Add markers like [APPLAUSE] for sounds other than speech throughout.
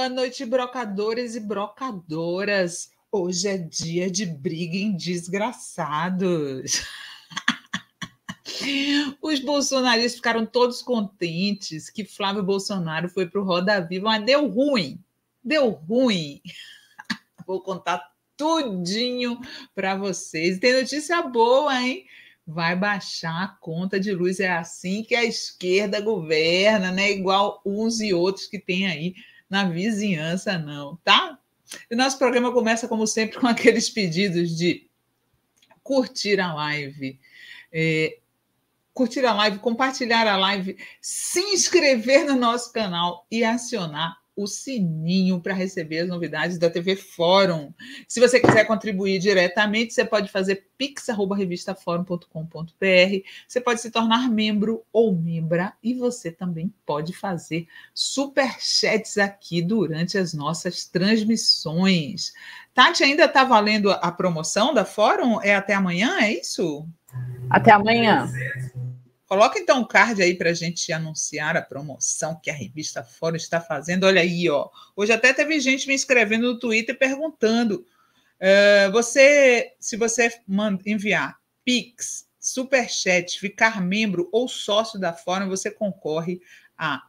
Boa noite, brocadores e brocadoras. Hoje é dia de briga em desgraçados. [LAUGHS] Os bolsonaristas ficaram todos contentes que Flávio Bolsonaro foi para o Roda Viva, mas deu ruim. Deu ruim. [LAUGHS] Vou contar tudinho para vocês. Tem notícia boa, hein? vai baixar a conta de luz. É assim que a esquerda governa, né? Igual uns e outros que tem aí na vizinhança, não, tá? E nosso programa começa, como sempre, [LAUGHS] com aqueles pedidos de curtir a live. É, curtir a live, compartilhar a live, se inscrever no nosso canal e acionar o sininho para receber as novidades da TV Fórum. Se você quiser contribuir diretamente, você pode fazer pix@revistaforum.com.br. Você pode se tornar membro ou membra e você também pode fazer superchats aqui durante as nossas transmissões. Tati, ainda está valendo a promoção da Fórum? É até amanhã, é isso? Até amanhã. Coloca então um card aí para a gente anunciar a promoção que a revista Fórum está fazendo. Olha aí, ó. Hoje até teve gente me escrevendo no Twitter perguntando: uh, você, se você enviar Pix, Superchat, ficar membro ou sócio da Fórum, você concorre a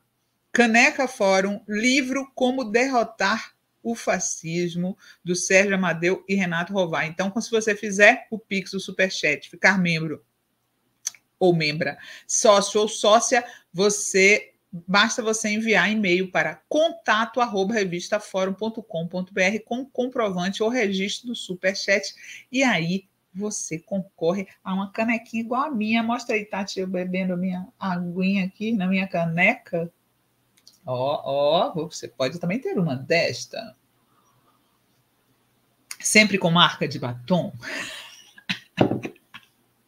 Caneca Fórum, livro Como Derrotar o Fascismo, do Sérgio Amadeu e Renato Rovai. Então, se você fizer o Pix, o Superchat, ficar membro ou membra, sócio ou sócia, você basta você enviar e-mail para contato@revistaforum.com.br com comprovante ou registro do superchat e aí você concorre a uma canequinha igual a minha. Mostra aí, Tati, eu bebendo minha aguinha aqui na minha caneca. Ó, ó, você pode também ter uma desta. Sempre com marca de batom. [LAUGHS]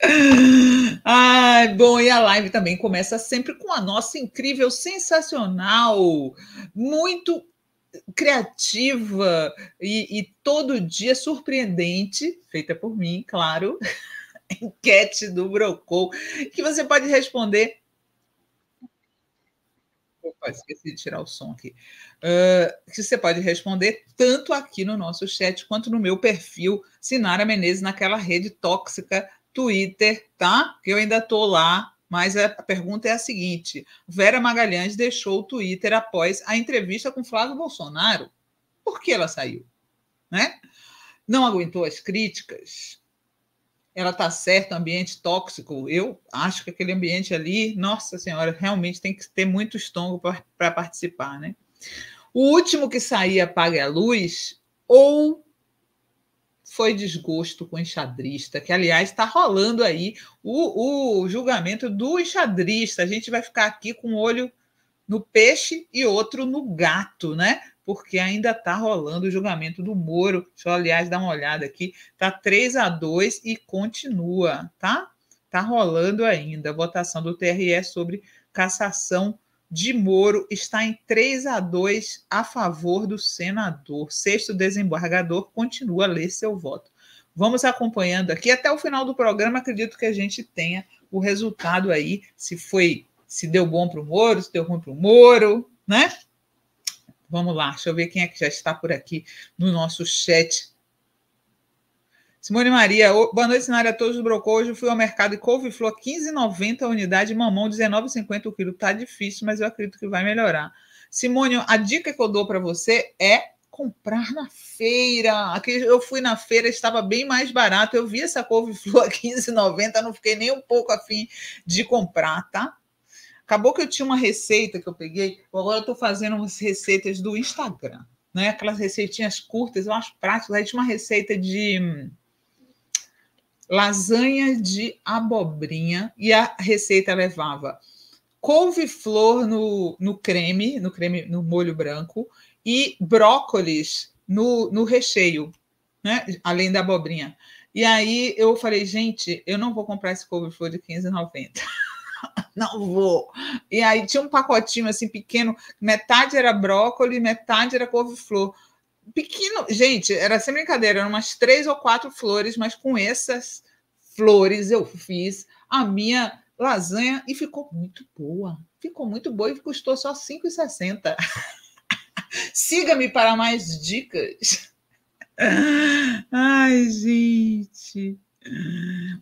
[LAUGHS] Ai, bom, e a live também começa sempre com a nossa incrível, sensacional, muito criativa e, e todo dia surpreendente, feita por mim, claro, [LAUGHS] enquete do Brocou, que você pode responder. Opa, esqueci de tirar o som aqui. Uh, que você pode responder tanto aqui no nosso chat quanto no meu perfil, Sinara Menezes, naquela rede tóxica Twitter, tá? Que eu ainda estou lá, mas a pergunta é a seguinte: Vera Magalhães deixou o Twitter após a entrevista com Flávio Bolsonaro. Por que ela saiu? Né? Não aguentou as críticas? Ela está certa, ambiente tóxico. Eu acho que aquele ambiente ali, nossa senhora, realmente tem que ter muito estômago para participar, né? O último que sair paga a luz ou foi desgosto com o enxadrista, que, aliás, está rolando aí o, o, julgamento do enxadrista. A gente vai ficar aqui com um olho no peixe e outro no gato, né? Porque ainda está rolando o julgamento do Moro. Deixa eu, aliás, dar uma olhada aqui. Está 3 a 2 e continua, tá? Está rolando ainda a votação do TRE sobre cassação de Moro está em 3 a 2 a favor do senador. Sexto desembargador continua a ler seu voto. Vamos acompanhando aqui até o final do programa. Acredito que a gente tenha o resultado aí, se foi, se deu bom para o Moro, se deu ruim para o Moro, né? Vamos lá, deixa eu ver quem é que já está por aqui no nosso chat Simone Maria, boa noite, Sinara, a todos do Brocou. Hoje eu fui ao mercado e couve-flor 15,90 a unidade, mamão 19,50 o quilo. Tá difícil, mas eu acredito que vai melhorar. Simone, a dica que eu dou para você é comprar na feira. Aqui eu fui na feira, estava bem mais barato. Eu vi essa couve-flor 15,90, [LAUGHS] não fiquei nem um pouco afim de comprar, tá? Acabou que eu tinha uma receita que eu peguei, agora eu estou fazendo umas receitas do Instagram, né? Aquelas receitinhas curtas, eu acho práticas. Aí tinha uma receita de hum, lasanha de abobrinha e a receita levava couve-flor no, no creme, no creme, no molho branco e brócolis no, no recheio, né? Além da abobrinha. E aí eu falei, gente, eu não vou comprar esse couve-flor de 15,90. [LAUGHS] não vou. E aí tinha um pacotinho assim pequeno, metade era brócolis, metade era couve-flor pequeno. Gente, era sem brincadeira, eram umas três ou quatro flores, mas com essas flores eu fiz a minha lasanha e ficou muito boa. Ficou muito boa e custou só R$ 5,60. [LAUGHS] Siga-me para mais dicas. Ai, gente.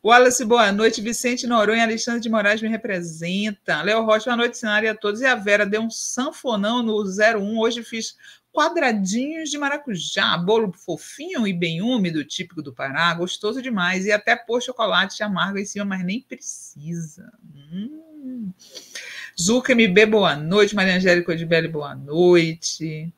Wallace, boa noite. Vicente Noronha, Alexandre de Moraes me representa. Léo Rocha, boa noite, cenário a todos. E a Vera deu um sanfonão no 01. Hoje fiz quadradinhos de maracujá, bolo fofinho e bem úmido, típico do Pará, gostoso demais, e até pôr chocolate amargo em cima, mas nem precisa. Hum. Zuca MB, boa noite. Maria Angélica Odibelli, boa noite.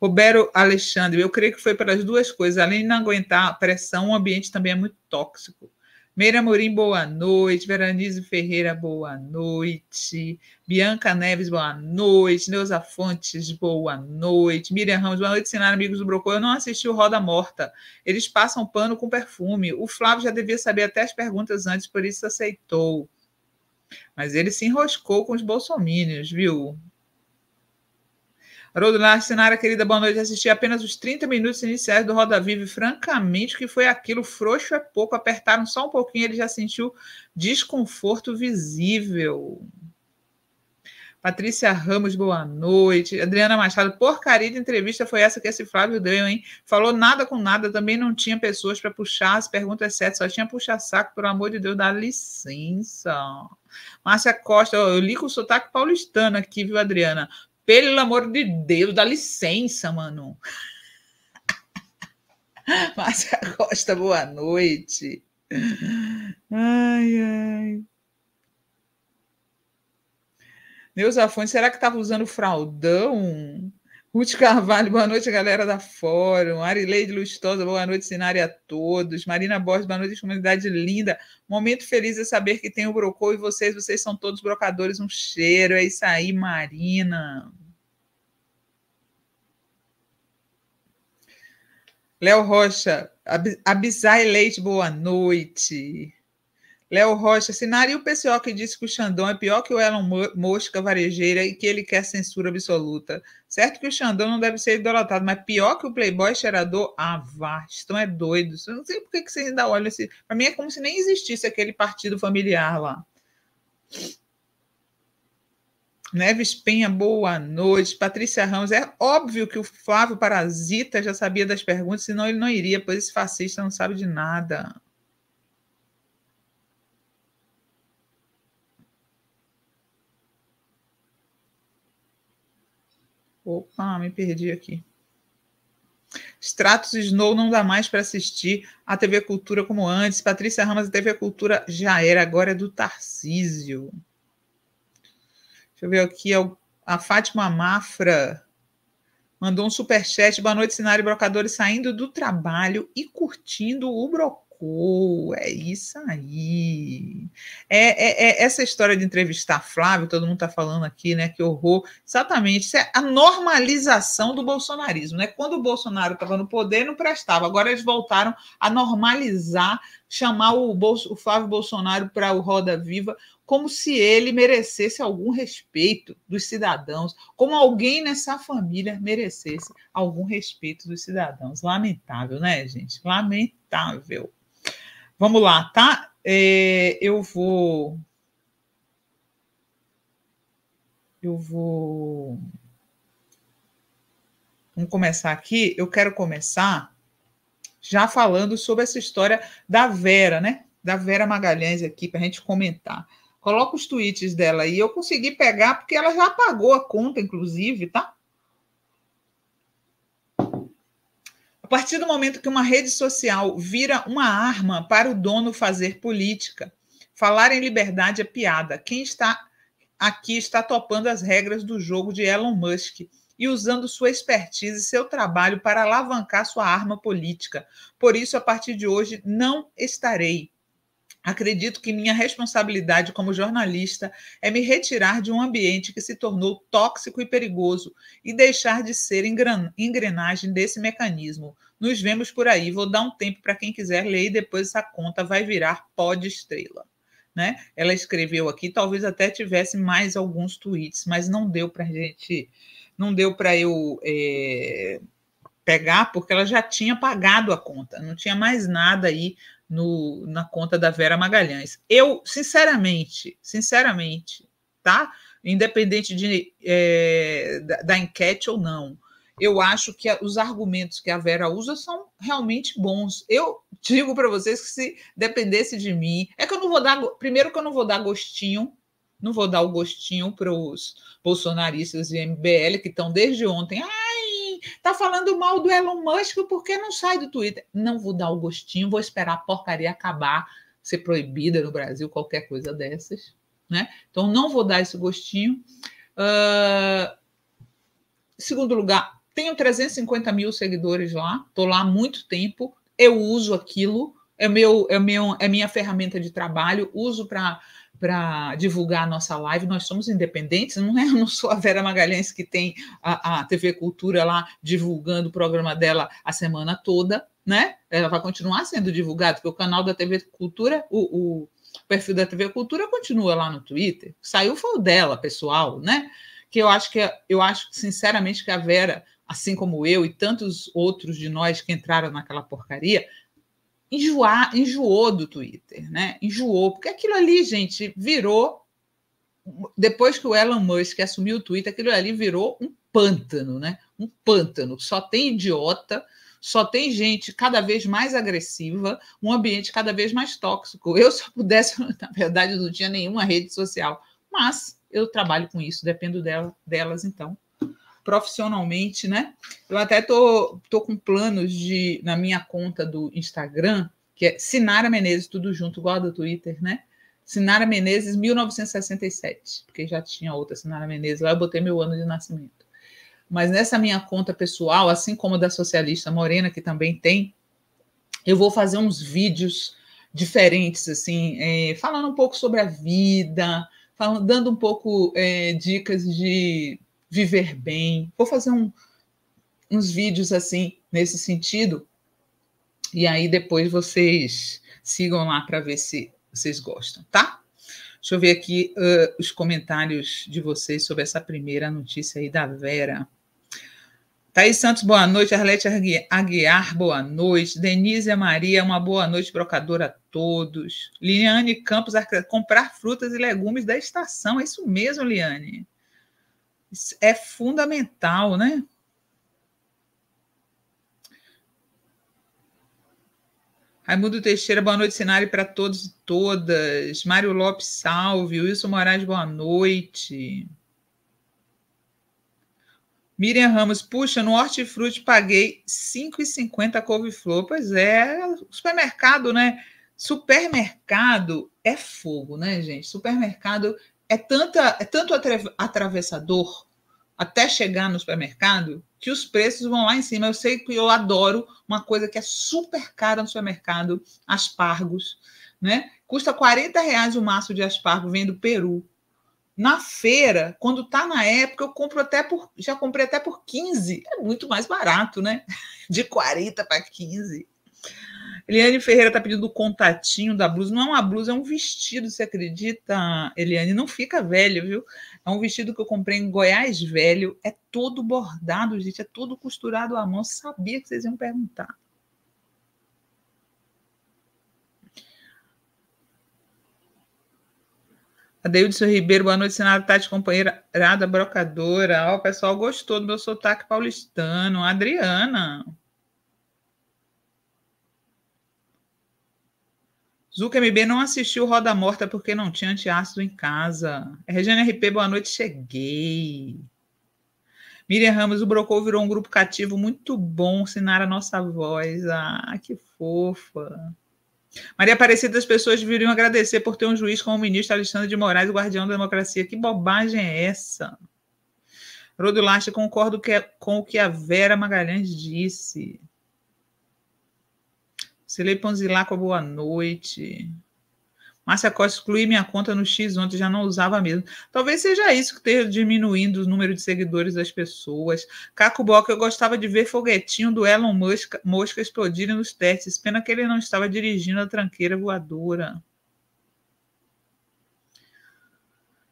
Roberto Alexandre, eu creio que foi pelas duas coisas. Além de não aguentar a pressão, o ambiente também é muito tóxico. Meira Morim, boa noite. Veranise Ferreira, boa noite. Bianca Neves, boa noite. Neuza Fontes, boa noite. Miriam Ramos, boa noite, Sinara, amigos do Brocô. Eu não assisti o Roda Morta. Eles passam pano com perfume. O Flávio já devia saber até as perguntas antes, por isso aceitou. Mas ele se enroscou com os bolsomínios, viu? Haroldo Narcinara, querida, boa noite. Assisti apenas os 30 minutos iniciais do Roda Viva e, francamente, que foi aquilo. Frouxo é pouco, apertaram só um pouquinho, ele já sentiu desconforto visível. Patrícia Ramos, boa noite. Adriana Machado, porcaria de entrevista foi essa que esse Flávio deu, hein? Falou nada com nada, também não tinha pessoas para puxar as perguntas certas, só tinha puxa-saco, pelo amor de Deus, dá licença. Márcia Costa, eu li com o sotaque paulistano aqui, viu, Adriana? Pelo amor de Deus, dá licença, mano. [LAUGHS] Márcia Costa, boa noite. Ai, ai. Meus Afonso, será que estava usando fraldão? Ruth Carvalho, boa noite, galera da Fórum. Arileide Lustosa, boa noite, cenário a todos. Marina Borges, boa noite, comunidade linda. Momento feliz é saber que tem o Brocou e vocês, vocês são todos brocadores, um cheiro. É isso aí, Marina. Léo Rocha, Abisai Leite, boa noite. Léo Rocha, assinaria o PCO que disse que o Xandão é pior que o Elon Mosca varejeira e que ele quer censura absoluta. Certo que o Xandão não deve ser idolatrado, mas pior que o Playboy cheirador? Ah, vá, estão é doido. Eu não sei por que vocês ainda olham esse... Para mim é como se nem existisse aquele partido familiar lá. Neves Penha, boa noite. Patrícia Ramos, é óbvio que o Flávio Parasita já sabia das perguntas, senão ele não iria, pois esse fascista não sabe de nada. Opa, me perdi aqui. Stratos Snow não dá mais para assistir a TV Cultura como antes. Patrícia Ramos, a TV Cultura já era, agora é do Tarcísio. Deixa eu ver aqui, é a Fátima Mafra mandou um superchat. Boa noite, Sinari Brocadores, saindo do trabalho e curtindo o Brocou. É isso aí. É, é, é essa história de entrevistar Flávio, todo mundo está falando aqui, né? Que horror. Exatamente, isso é a normalização do bolsonarismo, né? Quando o Bolsonaro estava no poder, não prestava. Agora eles voltaram a normalizar, chamar o, Bolso, o Flávio Bolsonaro para o Roda Viva como se ele merecesse algum respeito dos cidadãos, como alguém nessa família merecesse algum respeito dos cidadãos. Lamentável, né, gente? Lamentável. Vamos lá, tá? É, eu vou. Eu vou. Vamos começar aqui. Eu quero começar já falando sobre essa história da Vera, né? Da Vera Magalhães aqui, para a gente comentar. Coloca os tweets dela aí. Eu consegui pegar, porque ela já apagou a conta, inclusive, tá? A partir do momento que uma rede social vira uma arma para o dono fazer política, falar em liberdade é piada. Quem está aqui está topando as regras do jogo de Elon Musk e usando sua expertise e seu trabalho para alavancar sua arma política. Por isso, a partir de hoje, não estarei Acredito que minha responsabilidade como jornalista é me retirar de um ambiente que se tornou tóxico e perigoso e deixar de ser engrenagem desse mecanismo. Nos vemos por aí. Vou dar um tempo para quem quiser ler e depois essa conta vai virar pó de estrela. Né? Ela escreveu aqui, talvez até tivesse mais alguns tweets, mas não deu para gente, não deu para eu é, pegar, porque ela já tinha pagado a conta, não tinha mais nada aí no, na conta da Vera Magalhães. Eu, sinceramente, sinceramente, tá? Independente de, é, da, da, enquete ou não, eu acho que os argumentos que a Vera usa são realmente bons. Eu digo para vocês que se dependesse de mim, é que eu não vou dar. Primeiro, que eu não vou dar gostinho, não vou dar o gostinho para os bolsonaristas e MBL que estão desde ontem. Ah, está falando mal do Elon Musk porque não sai do Twitter. Não vou dar o gostinho, vou esperar a porcaria acabar, ser proibida no Brasil, qualquer coisa dessas. Né? Então, não vou dar esse gostinho. Uh, segundo lugar, tenho 350 mil seguidores lá, estou lá há muito tempo, eu uso aquilo, é, meu, é, meu, é minha ferramenta de trabalho, uso para para divulgar a nossa live, nós somos independentes, não é? [LAUGHS] Eu não sou a Vera Magalhães que tem a, a TV Cultura lá divulgando o programa dela a semana toda, né? Ela vai continuar sendo divulgada, porque o canal da TV Cultura, o, o perfil da TV Cultura continua lá no Twitter. Saiu foi o dela, pessoal, né? Que eu acho que é, eu acho sinceramente que a Vera, assim como eu e tantos outros de nós que entraram naquela porcaria, enjoar, enjoou do Twitter, né? Enjoou, porque aquilo ali, gente, virou depois que o Elon Musk assumiu o Twitter, aquilo ali virou um pântano, né? Um pântano, só tem idiota, só tem gente cada vez mais agressiva, um ambiente cada vez mais tóxico. Eu se eu pudesse, [LAUGHS] na verdade, não tinha nenhuma rede social, mas eu trabalho com isso, dependo delas, então profissionalmente, né? Eu até tô, tô com planos de, na minha conta do Instagram, que é Sinara Menezes, tudo junto, igual a do Twitter, né? Sinara Menezes 1967, porque já tinha outra Sinara Menezes lá, eu botei meu ano de nascimento. Mas nessa minha conta pessoal, assim como da socialista Morena, que também tem, eu vou fazer uns vídeos diferentes, assim, é, falando um pouco sobre a vida, falando, dando um pouco é, dicas de viver bem. Vou fazer um, uns vídeos assim, nesse sentido. E aí depois vocês sigam lá para ver se vocês gostam, tá? Deixa eu ver aqui uh, os comentários de vocês sobre essa primeira notícia aí da Vera. Thaís Santos, boa noite. Arlete Aguiar, boa noite. Denise Maria, uma boa noite, brocadora a todos. Liane Campos, comprar frutas e legumes da estação. É isso mesmo, Liane é fundamental, né? Raimundo Teixeira, boa noite, Sinari, para todos e todas. Mário Lopes, salve. Wilson Moraes, boa noite. Miriam Ramos, puxa, no hortifruti paguei R$ 5,50 couve-flor. Pois é, supermercado, né? Supermercado é fogo, né, gente? Supermercado é, tanta, é tanto é atravessador até chegar no supermercado que os preços vão lá em cima. Eu sei que eu adoro uma coisa que é super cara no supermercado, aspargos, né? Custa 40 reais o maço de aspargo, vem do Peru. Na feira, quando tá na época, eu compro até por. Já comprei até por 15. É muito mais barato, né? [LAUGHS] De 40 para 15. Eliane Ferreira está pedindo o contatinho da blusa. Não é uma blusa, é um vestido, você acredita, Eliane? Não fica velho, viu? É um vestido que eu comprei em Goiás Velho. É todo bordado, gente. É todo costurado à mão. Sabia que vocês iam perguntar. Adeilson Ribeiro, boa noite, senhora. Tati, companheira da brocadora. Ó, o pessoal gostou do meu sotaque paulistano. Adriana, Zuca MB não assistiu Roda Morta porque não tinha antiácido em casa. Regina RP, boa noite, cheguei. Miriam Ramos, o Brocou virou um grupo cativo muito bom, ensinar a nossa voz. Ah, que fofa. Maria Aparecida, as pessoas deveriam agradecer por ter um juiz como o ministro Alexandre de Moraes, o guardião da democracia. Que bobagem é essa? Rodulaste, concordo que, é com o que a Vera Magalhães disse. Silei Panzilaco, boa noite. Márcia Costa, excluí minha conta no X ontem, já não usava mesmo. Talvez seja isso que esteja diminuindo o número de seguidores das pessoas. Caco Boca, eu gostava de ver foguetinho do Elon Musk mosca explodirem nos testes. Pena que ele não estava dirigindo a tranqueira voadora.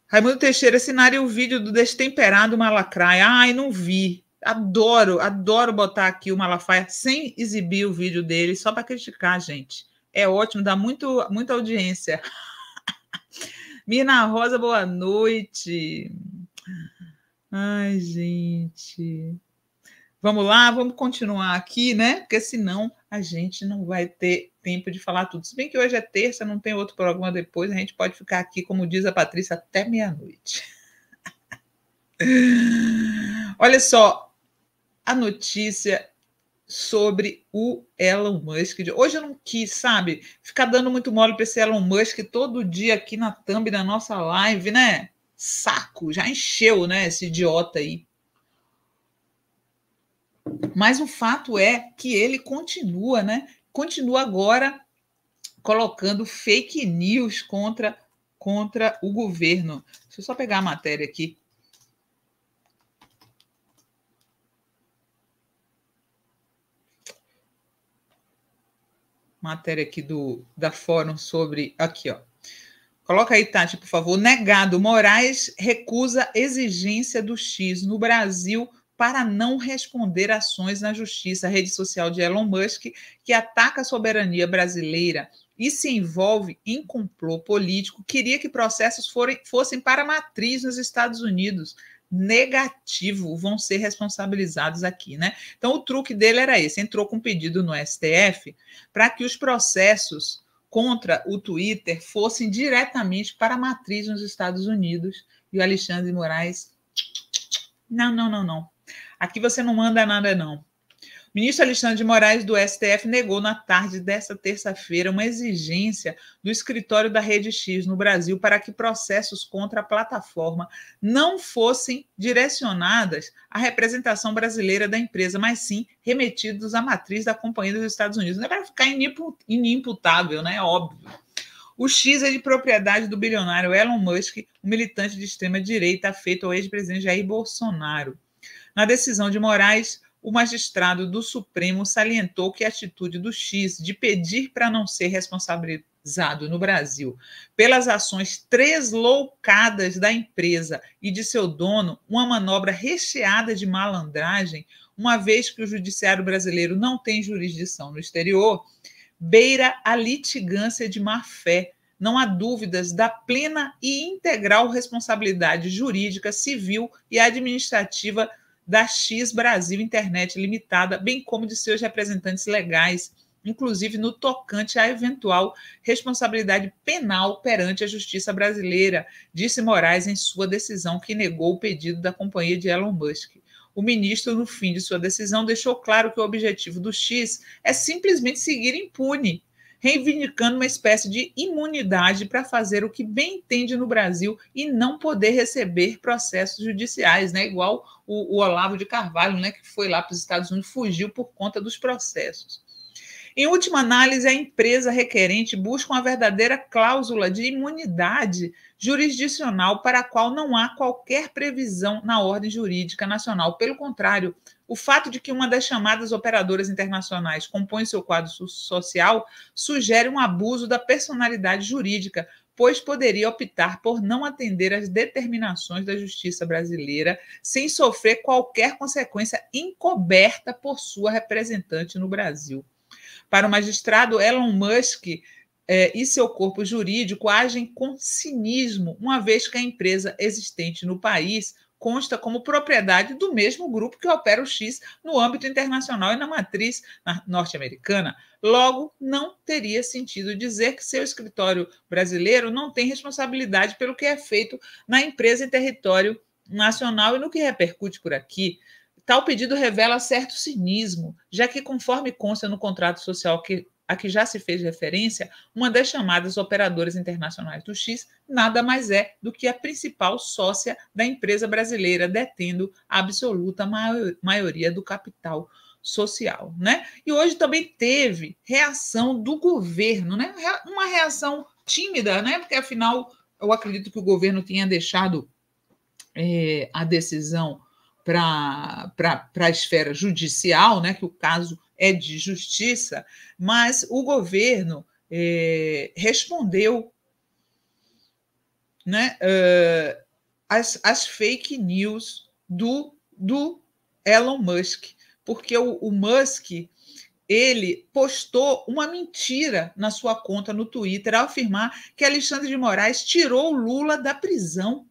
Raimundo Teixeira, assinaria o vídeo do Destemperado Malacraia. Ai, não vi. Adoro, adoro botar aqui o Malafaia sem exibir o vídeo dele, só para criticar, gente. É ótimo, dá muito, muita audiência. [LAUGHS] Mirna Rosa, boa noite. Ai, gente. Vamos lá, vamos continuar aqui, né? Porque senão a gente não vai ter tempo de falar tudo. Se bem que hoje é terça, não tem outro programa depois, a gente pode ficar aqui, como diz a Patrícia, até meia-noite. [LAUGHS] Olha só, a notícia sobre o Elon Musk. Hoje eu não quis, sabe, ficar dando muito mole para esse Elon Musk todo dia aqui na thumb da nossa live, né? Saco, já encheu, né, esse idiota aí. Mas o fato é que ele continua, né? Continua agora colocando fake news contra contra o governo. Deixa eu só pegar a matéria aqui matéria aqui do da Fórum sobre. Aqui, ó. Coloca aí, Tati, por favor. Negado. Moraes recusa exigência do X no Brasil para não responder ações na justiça. A rede social de Elon Musk, que ataca a soberania brasileira e se envolve em complô político, queria que processos forem, fossem para a matriz nos Estados Unidos negativo vão ser responsabilizados aqui, né? Então o truque dele era esse, entrou com um pedido no STF para que os processos contra o Twitter fossem diretamente para a matriz nos Estados Unidos e o Alexandre Moraes não, não, não, não. Aqui você não manda nada não ministro Alexandre de Moraes do STF negou na tarde desta terça-feira uma exigência do escritório da Rede X no Brasil para que processos contra a plataforma não fossem direcionadas à representação brasileira da empresa, mas sim remetidos à matriz da Companhia dos Estados Unidos. Não é para ficar inimputável, né? Óbvio. O X é de propriedade do bilionário Elon Musk, um militante de extrema direita feito ao ex-presidente Jair Bolsonaro. Na decisão de Moraes, o magistrado do Supremo salientou que a atitude do X de pedir para não ser responsabilizado no Brasil pelas ações tresloucadas da empresa e de seu dono, uma manobra recheada de malandragem, uma vez que o judiciário brasileiro não tem jurisdição no exterior, beira a litigância de má-fé. Não há dúvidas da plena e integral responsabilidade jurídica, civil e administrativa da X Brasil Internet Limitada, bem como de seus representantes legais, inclusive no tocante à eventual responsabilidade penal perante a justiça brasileira, disse Moraes em sua decisão que negou o pedido da companhia de Elon Musk. O ministro, no fim de sua decisão, deixou claro que o objetivo do X é simplesmente seguir impune reivindicando uma espécie de imunidade para fazer o que bem entende no Brasil e não poder receber processos judiciais, né? Igual o, o Olavo de Carvalho, né? Que foi lá para os Estados Unidos, fugiu por conta dos processos. Em última análise, a empresa requerente busca uma verdadeira cláusula de imunidade jurisdicional para a qual não há qualquer previsão na ordem jurídica nacional. Pelo contrário, o fato de que uma das chamadas operadoras internacionais compõe seu quadro social sugere um abuso da personalidade jurídica, pois poderia optar por não atender às determinações da justiça brasileira sem sofrer qualquer consequência encoberta por sua representante no Brasil. Para o magistrado Elon Musk, é, e seu corpo jurídico agem com cinismo, uma vez que a empresa existente no país consta como propriedade do mesmo grupo que opera o X no âmbito internacional e na matriz norte-americana. Logo, não teria sentido dizer que seu escritório brasileiro não tem responsabilidade pelo que é feito na empresa em território nacional e no que repercute por aqui. Tal pedido revela certo cinismo, já que, conforme consta no contrato social que a que já se fez referência, uma das chamadas operadoras internacionais do X, nada mais é do que a principal sócia da empresa brasileira, detendo a absoluta maioria do capital social, né? E hoje também teve reação do governo, né? Uma reação tímida, né? Porque afinal, eu acredito que o governo tinha deixado é, a decisão para a esfera judicial, né? Que o caso é de justiça, mas o governo é, respondeu né, uh, as, as, fake news do, do Elon Musk, porque o, o Musk ele postou uma mentira na sua conta no Twitter ao afirmar que Alexandre de Moraes tirou Lula da prisão.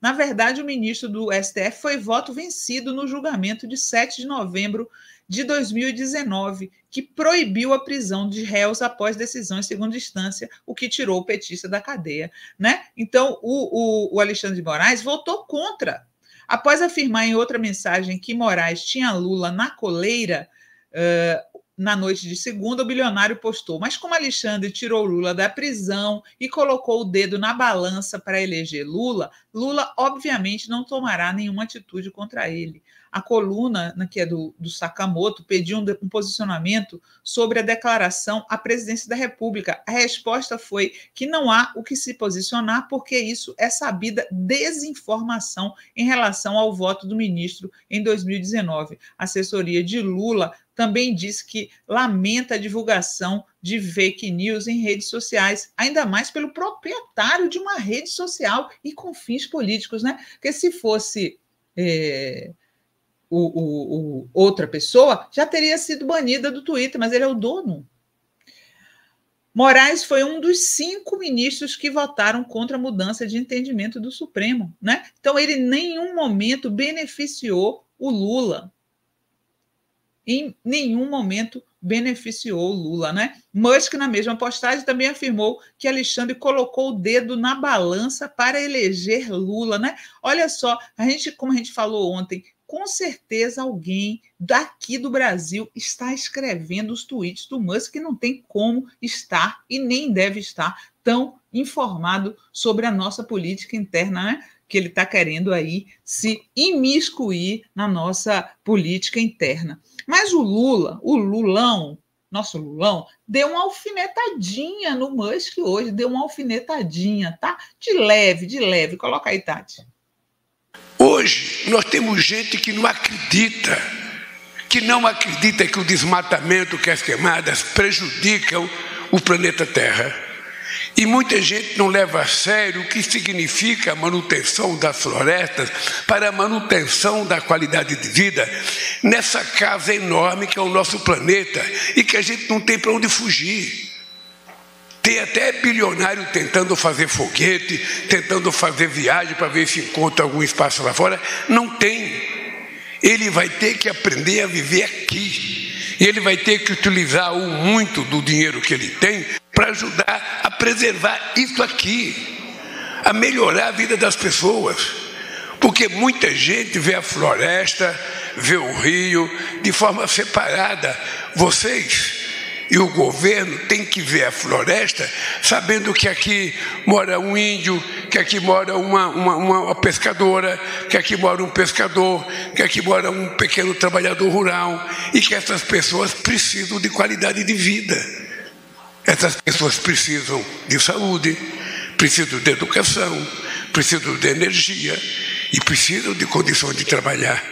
Na verdade, o ministro do STF foi voto vencido no julgamento de 7 de novembro de 2019, que proibiu a prisão de réus após decisão em segunda instância, o que tirou o petista da cadeia. Né? Então, o, o, o Alexandre de Moraes votou contra. Após afirmar em outra mensagem que Moraes tinha Lula na coleira, uh, na noite de segunda, o bilionário postou: Mas como Alexandre tirou Lula da prisão e colocou o dedo na balança para eleger Lula, Lula obviamente não tomará nenhuma atitude contra ele a coluna, né, que é do, do Sakamoto, pediu um, um, posicionamento sobre a declaração à presidência da República. A resposta foi que não há o que se posicionar, porque isso é sabida desinformação em relação ao voto do ministro em 2019. A assessoria de Lula também disse que lamenta a divulgação de fake news em redes sociais, ainda mais pelo proprietário de uma rede social e com fins políticos, né? Porque se fosse. É o, o, o, outra pessoa, já teria sido banida do Twitter, mas ele é o dono. Moraes foi um dos cinco ministros que votaram contra a mudança de entendimento do Supremo, né? Então ele em nenhum momento beneficiou o Lula. Em nenhum momento beneficiou o Lula, né? Musk, na mesma postagem, também afirmou que Alexandre colocou o dedo na balança para eleger Lula, né? Olha só, a gente, como a gente falou ontem, com certeza alguém daqui do Brasil está escrevendo os tweets do Musk, que não tem como estar e nem deve estar tão informado sobre a nossa política interna, né? que ele está querendo aí se imiscuir na nossa política interna. Mas o Lula, o Lulão, nosso Lulão, deu uma alfinetadinha no Musk hoje, deu uma alfinetadinha, tá? De leve, de leve. Coloca aí, Tati. Hoje nós temos gente que não acredita, que não acredita que o desmatamento, que as queimadas prejudicam o planeta Terra. E muita gente não leva a sério o que significa a manutenção das florestas para a manutenção da qualidade de vida nessa casa enorme que é o nosso planeta e que a gente não tem para onde fugir. Tem até bilionário tentando fazer foguete, tentando fazer viagem para ver se encontra algum espaço lá fora. Não tem. Ele vai ter que aprender a viver aqui. E ele vai ter que utilizar o muito do dinheiro que ele tem para ajudar a preservar isso aqui, a melhorar a vida das pessoas. Porque muita gente vê a floresta, vê o rio de forma separada. Vocês e o governo tem que ver a floresta sabendo que aqui mora um índio, que aqui mora uma, uma, uma pescadora, que aqui mora um pescador, que aqui mora um pequeno trabalhador rural e que essas pessoas precisam de qualidade de vida. Essas pessoas precisam de saúde, precisam de educação, precisam de energia e precisam de condições de trabalhar.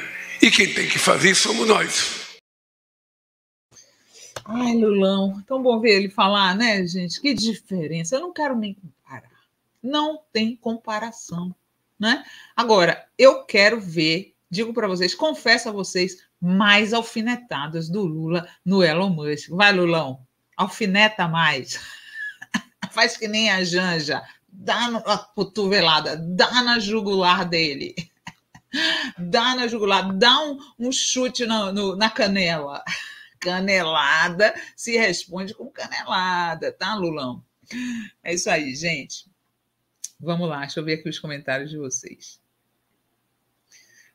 E quem tem que fazer somos nós. Ai, Lulão, tão bom ver ele falar, né, gente? Que diferença. Eu não quero nem comparar. Não tem comparação, né? Agora, eu quero ver, digo para vocês, confesso a vocês, mais alfinetadas do Lula no Elon Musk. Vai, Lulão, alfineta mais. [LAUGHS] Faz que nem a Janja, dá uma cotovelada, dá na jugular dele. [LAUGHS] Dá na jugular, dá um, um chute no, na canela. [LAUGHS] canelada se responde com canelada, tá, Lulão? É isso aí, gente. Vamos lá, deixa eu ver aqui os comentários de vocês.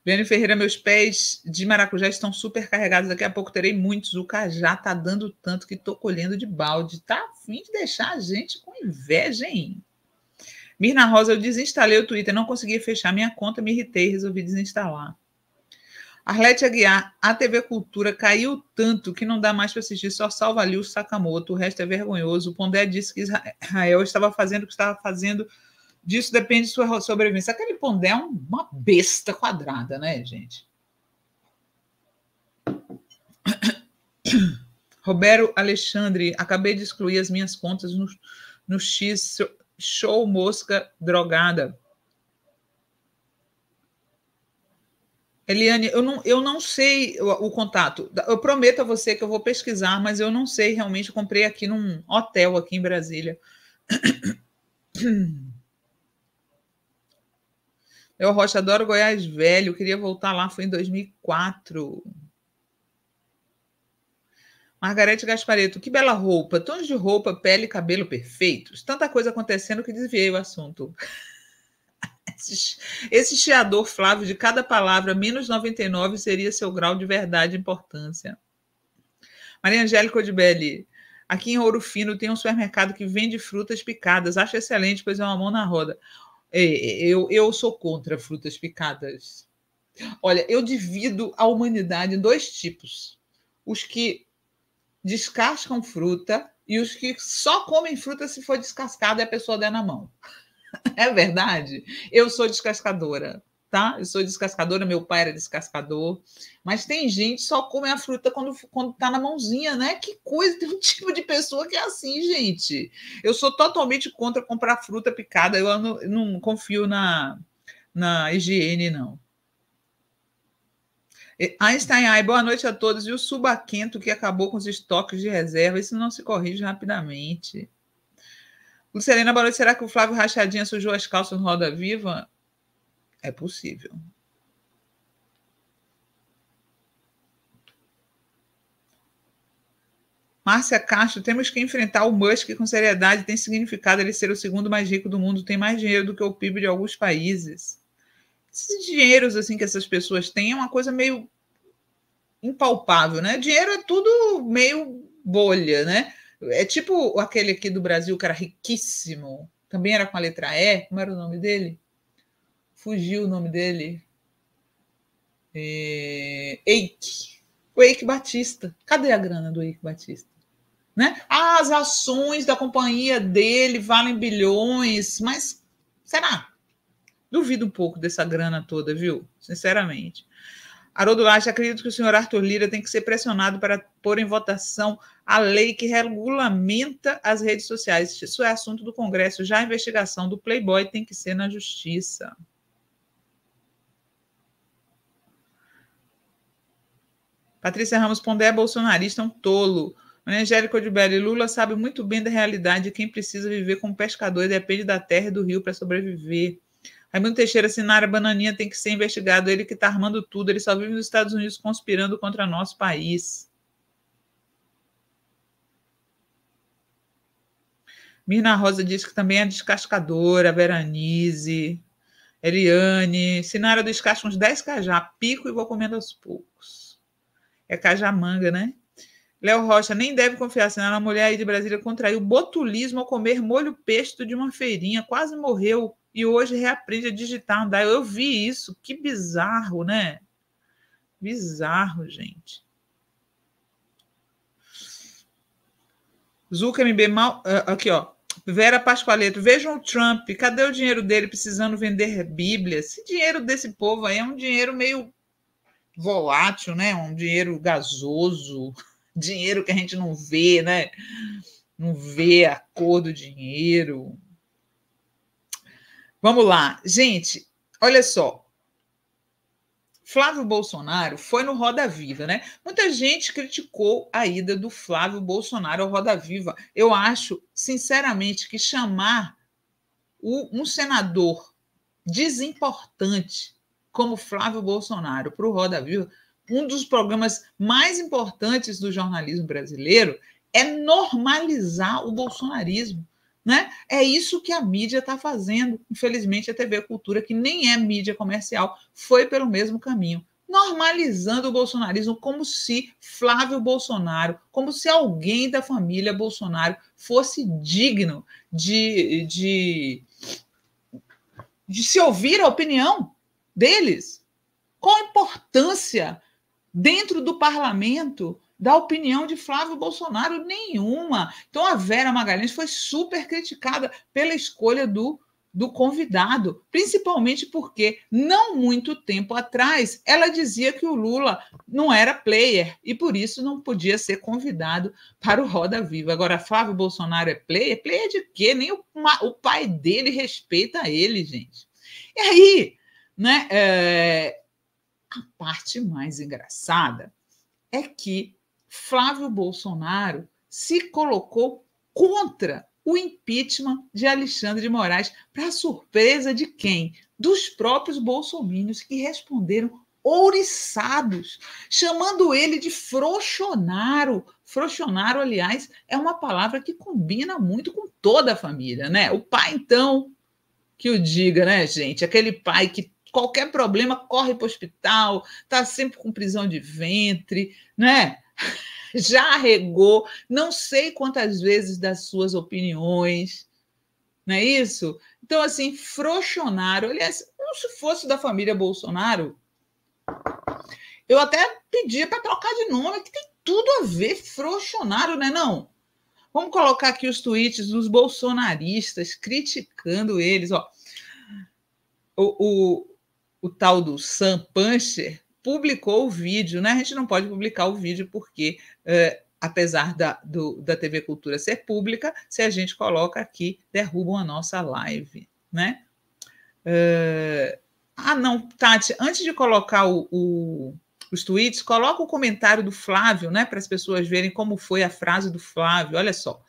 Viane Ferreira, meus pés de maracujá estão super carregados. Daqui a pouco terei muitos. O cajá tá dando tanto que tô colhendo de balde. Tá a fim de deixar a gente com inveja, hein? Mirna Rosa, eu desinstalei o Twitter, não consegui fechar minha conta, me irritei e resolvi desinstalar. Arlete Aguiar, a TV Cultura caiu tanto que não dá mais para assistir, só salva ali o Sakamoto, o resto é vergonhoso. O Pondé disse que Israel estava fazendo o que estava fazendo, disso depende de sua sobrevivência. Aquele Pondé é uma besta quadrada, né, gente? [COUGHS] Roberto Alexandre, acabei de excluir as minhas contas no, no X Show Mosca Drogada. Eliane, eu não, eu não sei o, o, contato. Eu prometo a você que eu vou pesquisar, mas eu não sei realmente. Eu comprei aqui num hotel aqui em Brasília. [CLEARS THROAT] Eu, Rocha, adoro Goiás Velho. Queria voltar lá, foi em 2004. Margarete Gaspareto, que bela roupa. Tons de roupa, pele e cabelo perfeitos. Tanta coisa acontecendo que desviei o assunto. [LAUGHS] Esse chiador Flávio de cada palavra, menos 99, seria seu grau de verdade e importância. Maria Angélica Odibelli. Aqui em Ouro Fino tem um supermercado que vende frutas picadas. Acho excelente, pois é uma mão na roda. É, é, eu, eu sou contra frutas picadas. Olha, eu divido a humanidade em dois tipos: os que descascam fruta e os que só comem fruta se for descascada e a pessoa der na mão. [LAUGHS] É verdade? Eu sou descascadora, tá? Eu sou descascadora, meu pai era descascador. Mas tem gente que só come a fruta quando, quando tá na mãozinha, né? Que coisa, [LAUGHS] tem um tipo de pessoa que é assim, gente. Eu sou totalmente contra comprar fruta picada, eu não, não confio na, na higiene, não. Einstein Ai, boa noite a todos. E o subaquento que acabou com os estoques de reserva, isso não se corrige rapidamente. Lucelena Baroni, será que o Flávio Rachadinha sujou as calças no Roda Viva? É possível. Márcia Castro, temos que enfrentar o Musk com seriedade. Tem significado ele ser o segundo mais rico do mundo, tem mais dinheiro do que o PIB de alguns países. Esses dinheiros assim que essas pessoas têm é uma coisa meio impalpável, né? Dinheiro é tudo meio bolha, né? É tipo aquele aqui do Brasil que era riquíssimo, também era com a letra E, como era o nome dele? Fugiu o nome dele. É... Eike. O Eike Batista. Cadê a grana do Eike Batista? Né? as ações da companhia dele valem bilhões, mas será? Duvido um pouco dessa grana toda, viu? Sinceramente. Haroldo Lacha, acredito que o senhor Arthur Lira tem que ser pressionado para pôr em votação a lei que regulamenta as redes sociais. Isso é assunto do Congresso. Já a investigação do Playboy tem que ser na Justiça. Patrícia Ramos Pondé é bolsonarista, é um tolo. Angélica Odibelli, Lula sabe muito bem da realidade. Quem precisa viver como pescador e depende da terra e do rio para sobreviver. Raimundo Teixeira, Sinara assim, Bananinha tem que ser investigado, ele que está armando tudo, ele só vive nos Estados Unidos conspirando contra nosso país. Mirna Rosa diz que também é descascadora, Veranise, Eliane. Sinara do uns 10 cajá, pico e vou comendo aos poucos. É cajamanga, né? Léo Rocha nem deve confiar, Sinara, a mulher aí de Brasília contraiu botulismo ao comer molho pesto de uma feirinha, quase morreu e hoje reaprende a digitar andar. Eu vi isso, que bizarro, né? Bizarro, gente. Zucca MB mal. Ah, aqui, ó. Vera Pascoaleto, vejam o Trump, cadê o dinheiro dele precisando vender Bíblia? Esse dinheiro desse povo aí é um dinheiro meio volátil, né? Um dinheiro gasoso, [LAUGHS] dinheiro que a gente não vê, né? Não vê a cor do dinheiro. Vamos lá. Gente, olha só. Flávio Bolsonaro foi no Roda Viva, né? Muita gente criticou a ida do Flávio Bolsonaro ao Roda Viva. Eu acho, sinceramente, que chamar o, um senador desimportante como Flávio Bolsonaro para o Roda Viva, um dos programas mais importantes do jornalismo brasileiro, é normalizar o bolsonarismo. Né? É isso que a mídia está fazendo. Infelizmente, a TV Cultura, que nem é mídia comercial, foi pelo mesmo caminho, normalizando o bolsonarismo como se Flávio Bolsonaro, como se alguém da família Bolsonaro fosse digno de, de, de se ouvir a opinião deles. Qual a importância dentro do parlamento da opinião de Flávio Bolsonaro nenhuma. Então a Vera Magalhães foi super criticada pela escolha do do convidado, principalmente porque não muito tempo atrás ela dizia que o Lula não era player e por isso não podia ser convidado para o Roda Viva. Agora, Flávio Bolsonaro é player? Player de quê? Nem o, o pai dele respeita ele, gente. E aí, né, é, a parte mais engraçada é que Flávio Bolsonaro se colocou contra o impeachment de Alexandre de Moraes, para surpresa de quem? Dos próprios bolsomínios que responderam ouriçados, chamando ele de frouxonaro. Frouxonaro, aliás, é uma palavra que combina muito com toda a família, né? O pai, então, que o diga, né, gente? Aquele pai que qualquer problema corre para o hospital, tá sempre com prisão de ventre, né? [LAUGHS] já regou não sei quantas vezes das suas opiniões, não é isso? Então, assim, Frochonaro, aliás, como se fosse da família Bolsonaro, eu até pedia para trocar de nome, que tem tudo a ver Frochonaro, né? Não. Vamos colocar aqui os tweets dos bolsonaristas criticando eles. Ó. O, o, o tal do Sam Pancher publicou o vídeo, né? A gente não pode publicar o vídeo porque, é, apesar da, do, da TV Cultura ser pública, se a gente coloca aqui, derrubam a nossa live, né? É... Ah, não, Tati, antes de colocar o, o, os tweets, coloca o comentário do Flávio, né? Para as pessoas verem como foi a frase do Flávio. Olha só.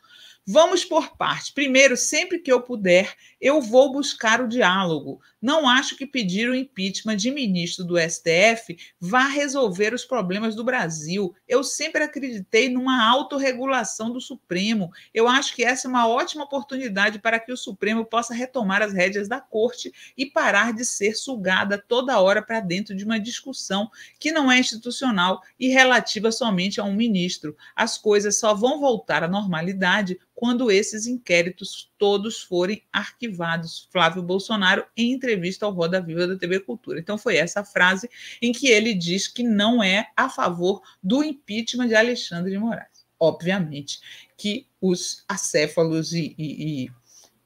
Vamos por partes. Primeiro, sempre que eu puder, eu vou buscar o diálogo. Não acho que pedir o impeachment de ministro do STF vá resolver os problemas do Brasil. Eu sempre acreditei numa autorregulação do Supremo. Eu acho que essa é uma ótima oportunidade para que o Supremo possa retomar as rédeas da corte e parar de ser sugada toda hora para dentro de uma discussão que não é institucional e relativa somente a um ministro. As coisas só vão voltar à normalidade quando esses inquéritos todos forem arquivados privados, Flávio Bolsonaro, em entrevista ao Roda Viva da TV Cultura. Então, foi essa frase em que ele diz que não é a favor do impeachment de Alexandre de Moraes. Obviamente que os acéfalos e, e,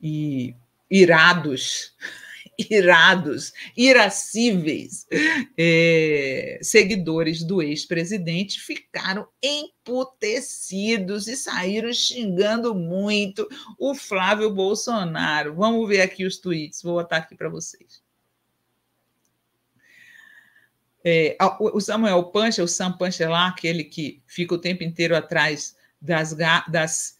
e, e irados irados, irascíveis, é, seguidores do ex-presidente ficaram emputecidos e saíram xingando muito o Flávio Bolsonaro. Vamos ver aqui os tweets, vou botar aqui para vocês. É, o Samuel Pancha, o Sam Pancha lá, aquele que fica o tempo inteiro atrás das, ga das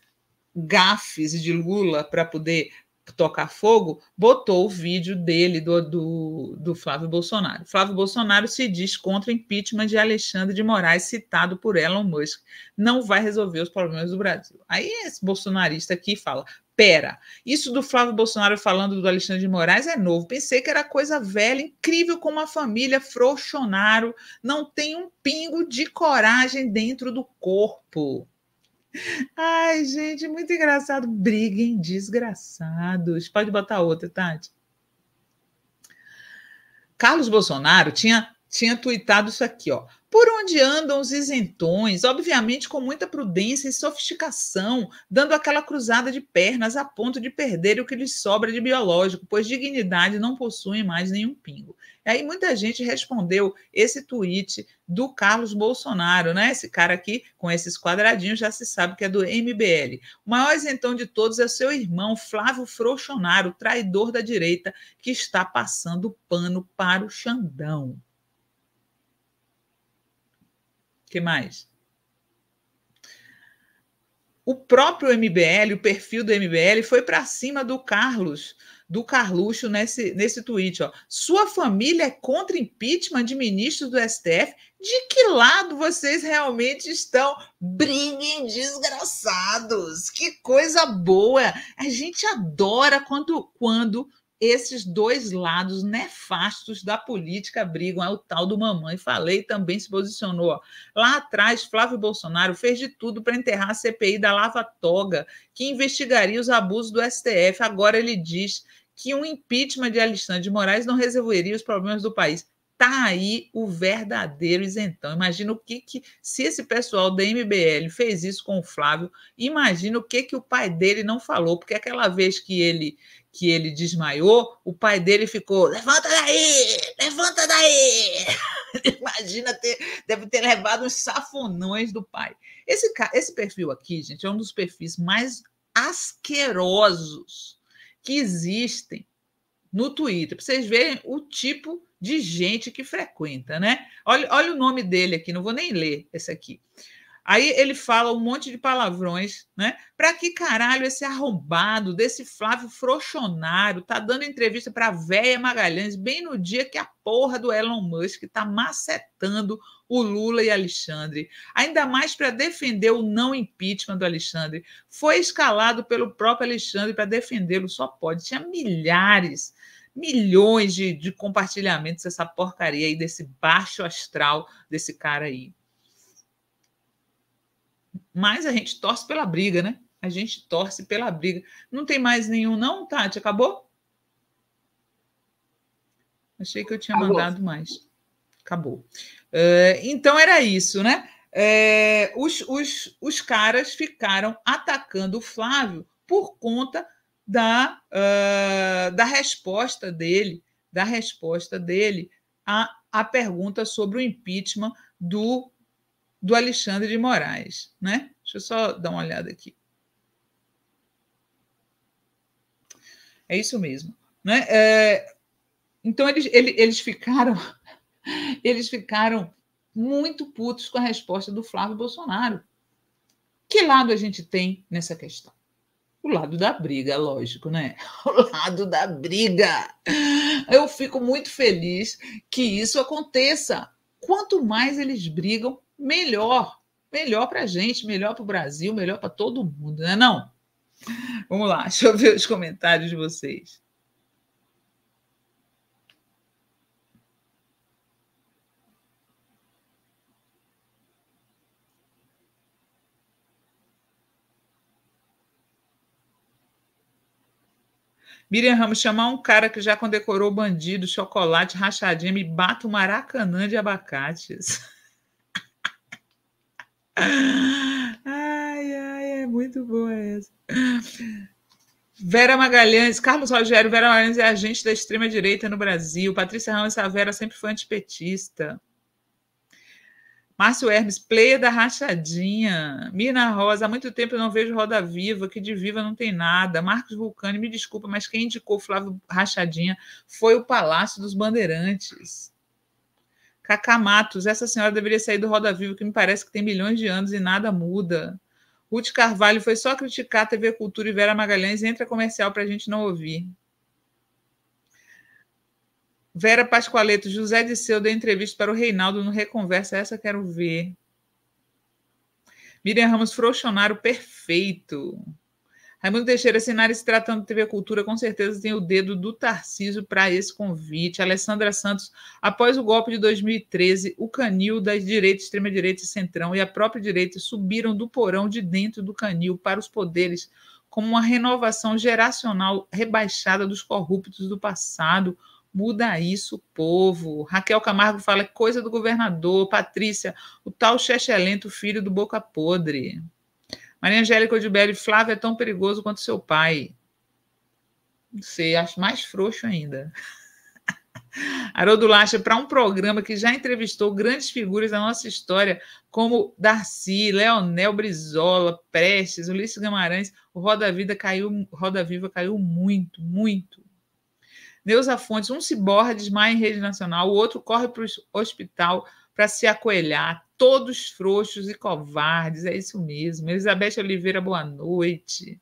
gafes de Lula para poder toca fogo, botou o vídeo dele, do, do, do Flávio Bolsonaro. Flávio Bolsonaro se diz contra o impeachment de Alexandre de Moraes, citado por Elon Musk. Não vai resolver os problemas do Brasil. Aí esse bolsonarista aqui fala: pera, isso do Flávio Bolsonaro falando do Alexandre de Moraes é novo. Pensei que era coisa velha, incrível como a família Frochonaro não tem um pingo de coragem dentro do corpo. Ai, gente, muito engraçado. Briguem desgraçados. Pode botar outra, Tati. Carlos Bolsonaro tinha tinha tuitado isso aqui, ó. Por onde andam os isentões? Obviamente com muita prudência e sofisticação, dando aquela cruzada de pernas a ponto de perder o que lhes sobra de biológico, pois dignidade não possuem mais nenhum pingo. E aí muita gente respondeu esse tweet do Carlos Bolsonaro, né? Esse cara aqui com esses quadradinhos já se sabe que é do MBL. O maior isentão de todos é seu irmão Flávio Frochonaro, traidor da direita, que está passando pano para o Xandão que mais? O próprio MBL, o perfil do MBL, foi para cima do Carlos, do Carluxo nesse, nesse tweet. Ó. Sua família é contra impeachment de ministros do STF? De que lado vocês realmente estão? Briguem, desgraçados! Que coisa boa! A gente adora quando, quando esses dois lados nefastos da política brigam. É o tal do mamãe. Falei também se posicionou. Lá atrás, Flávio Bolsonaro fez de tudo para enterrar a CPI da Lava Toga, que investigaria os abusos do STF. Agora ele diz que um impeachment de Alexandre de Moraes não resolveria os problemas do país. Tá aí o verdadeiro isentão. Imagina o que, que se esse pessoal da MBL fez isso com o Flávio, imagina o que que o pai dele não falou, porque aquela vez que ele que ele desmaiou, o pai dele ficou: levanta daí, levanta daí. [LAUGHS] Imagina ter, deve ter levado uns safonões do pai. Esse, esse perfil aqui, gente, é um dos perfis mais asquerosos que existem no Twitter, para vocês verem o tipo de gente que frequenta, né? Olha, olha o nome dele aqui, não vou nem ler esse aqui. Aí ele fala um monte de palavrões, né? Para que caralho esse arrombado desse Flávio Frochonário tá dando entrevista para véia Magalhães bem no dia que a porra do Elon Musk tá macetando o Lula e Alexandre, ainda mais para defender o não impeachment do Alexandre. Foi escalado pelo próprio Alexandre para defendê-lo, só pode. Tinha milhares, milhões de, de compartilhamentos essa porcaria aí desse baixo astral desse cara aí. Mas a gente torce pela briga, né? A gente torce pela briga. Não tem mais nenhum, não, Tati? Acabou? Achei que eu tinha Acabou. mandado mais. Acabou. Eh, então era isso, né? É, os, os, os caras ficaram atacando o Flávio por conta da, uh, da resposta dele, da resposta dele à, à pergunta sobre o impeachment do do Alexandre de Moraes, né? Deixa eu só dar uma olhada aqui. É isso mesmo, né? É, então eles, eles ficaram, [LAUGHS] eles ficaram muito putos com a resposta do Flávio Bolsonaro. Que lado a gente tem nessa questão? O lado da briga, lógico, né? [LAUGHS] O lado da briga. Eu fico muito feliz que isso aconteça, Quanto mais eles brigam, melhor. Melhor para a gente, melhor para o Brasil, melhor para todo mundo, né? Não? Vamos lá, [LAUGHS] deixa eu ver os comentários de vocês. Miriam Ramos, chamar um cara que já condecorou bandido, chocolate, rachadinha, me bata o um maracanã de abacates. [LAUGHS] ai, ai, é muito boa essa. Vera Magalhães, Carlos Rogério, Vera Magalhães é agente da extrema-direita no Brasil. Patrícia Ramos Savera sempre foi antipetista. Márcio Hermes, play da Rachadinha. Mirna Rosa, há muito tempo eu não vejo Roda Viva, que de viva não tem nada. Marcos Vulcani, me desculpa, mas quem indicou Flávio Rachadinha foi o Palácio dos Bandeirantes. Cacá Matos, essa senhora deveria sair do Roda Viva, que me parece que tem milhões de anos e nada muda. Ruth Carvalho foi só criticar a TV Cultura e Vera Magalhães entra comercial para a gente não ouvir. Vera Pascoaleto, José de Seu deu entrevista para o Reinaldo no Reconversa. Essa quero ver. Miriam Ramos, Frouxonário perfeito. Raimundo Teixeira, Sinari se tratando de TV Cultura, com certeza tem o dedo do Tarcísio para esse convite. Alessandra Santos, após o golpe de 2013, o canil da direita, extrema-direita e centrão e a própria direita subiram do porão de dentro do canil para os poderes como uma renovação geracional rebaixada dos corruptos do passado, Muda isso, povo. Raquel Camargo fala coisa do governador. Patrícia, o tal lento, filho do Boca Podre. Maria Angélica Odibelli, Flávio é tão perigoso quanto seu pai. Não sei, acho mais frouxo ainda. [LAUGHS] Haroldo Lacha, para um programa que já entrevistou grandes figuras da nossa história, como Darcy, Leonel Brizola, Prestes, Ulisses Guimarães, o Roda, Vida caiu, Roda Viva caiu muito, muito. Neuza Fontes, um se ciborra desmaia em rede nacional, o outro corre para o hospital para se acoelhar, todos frouxos e covardes, é isso mesmo. Elizabeth Oliveira, boa noite.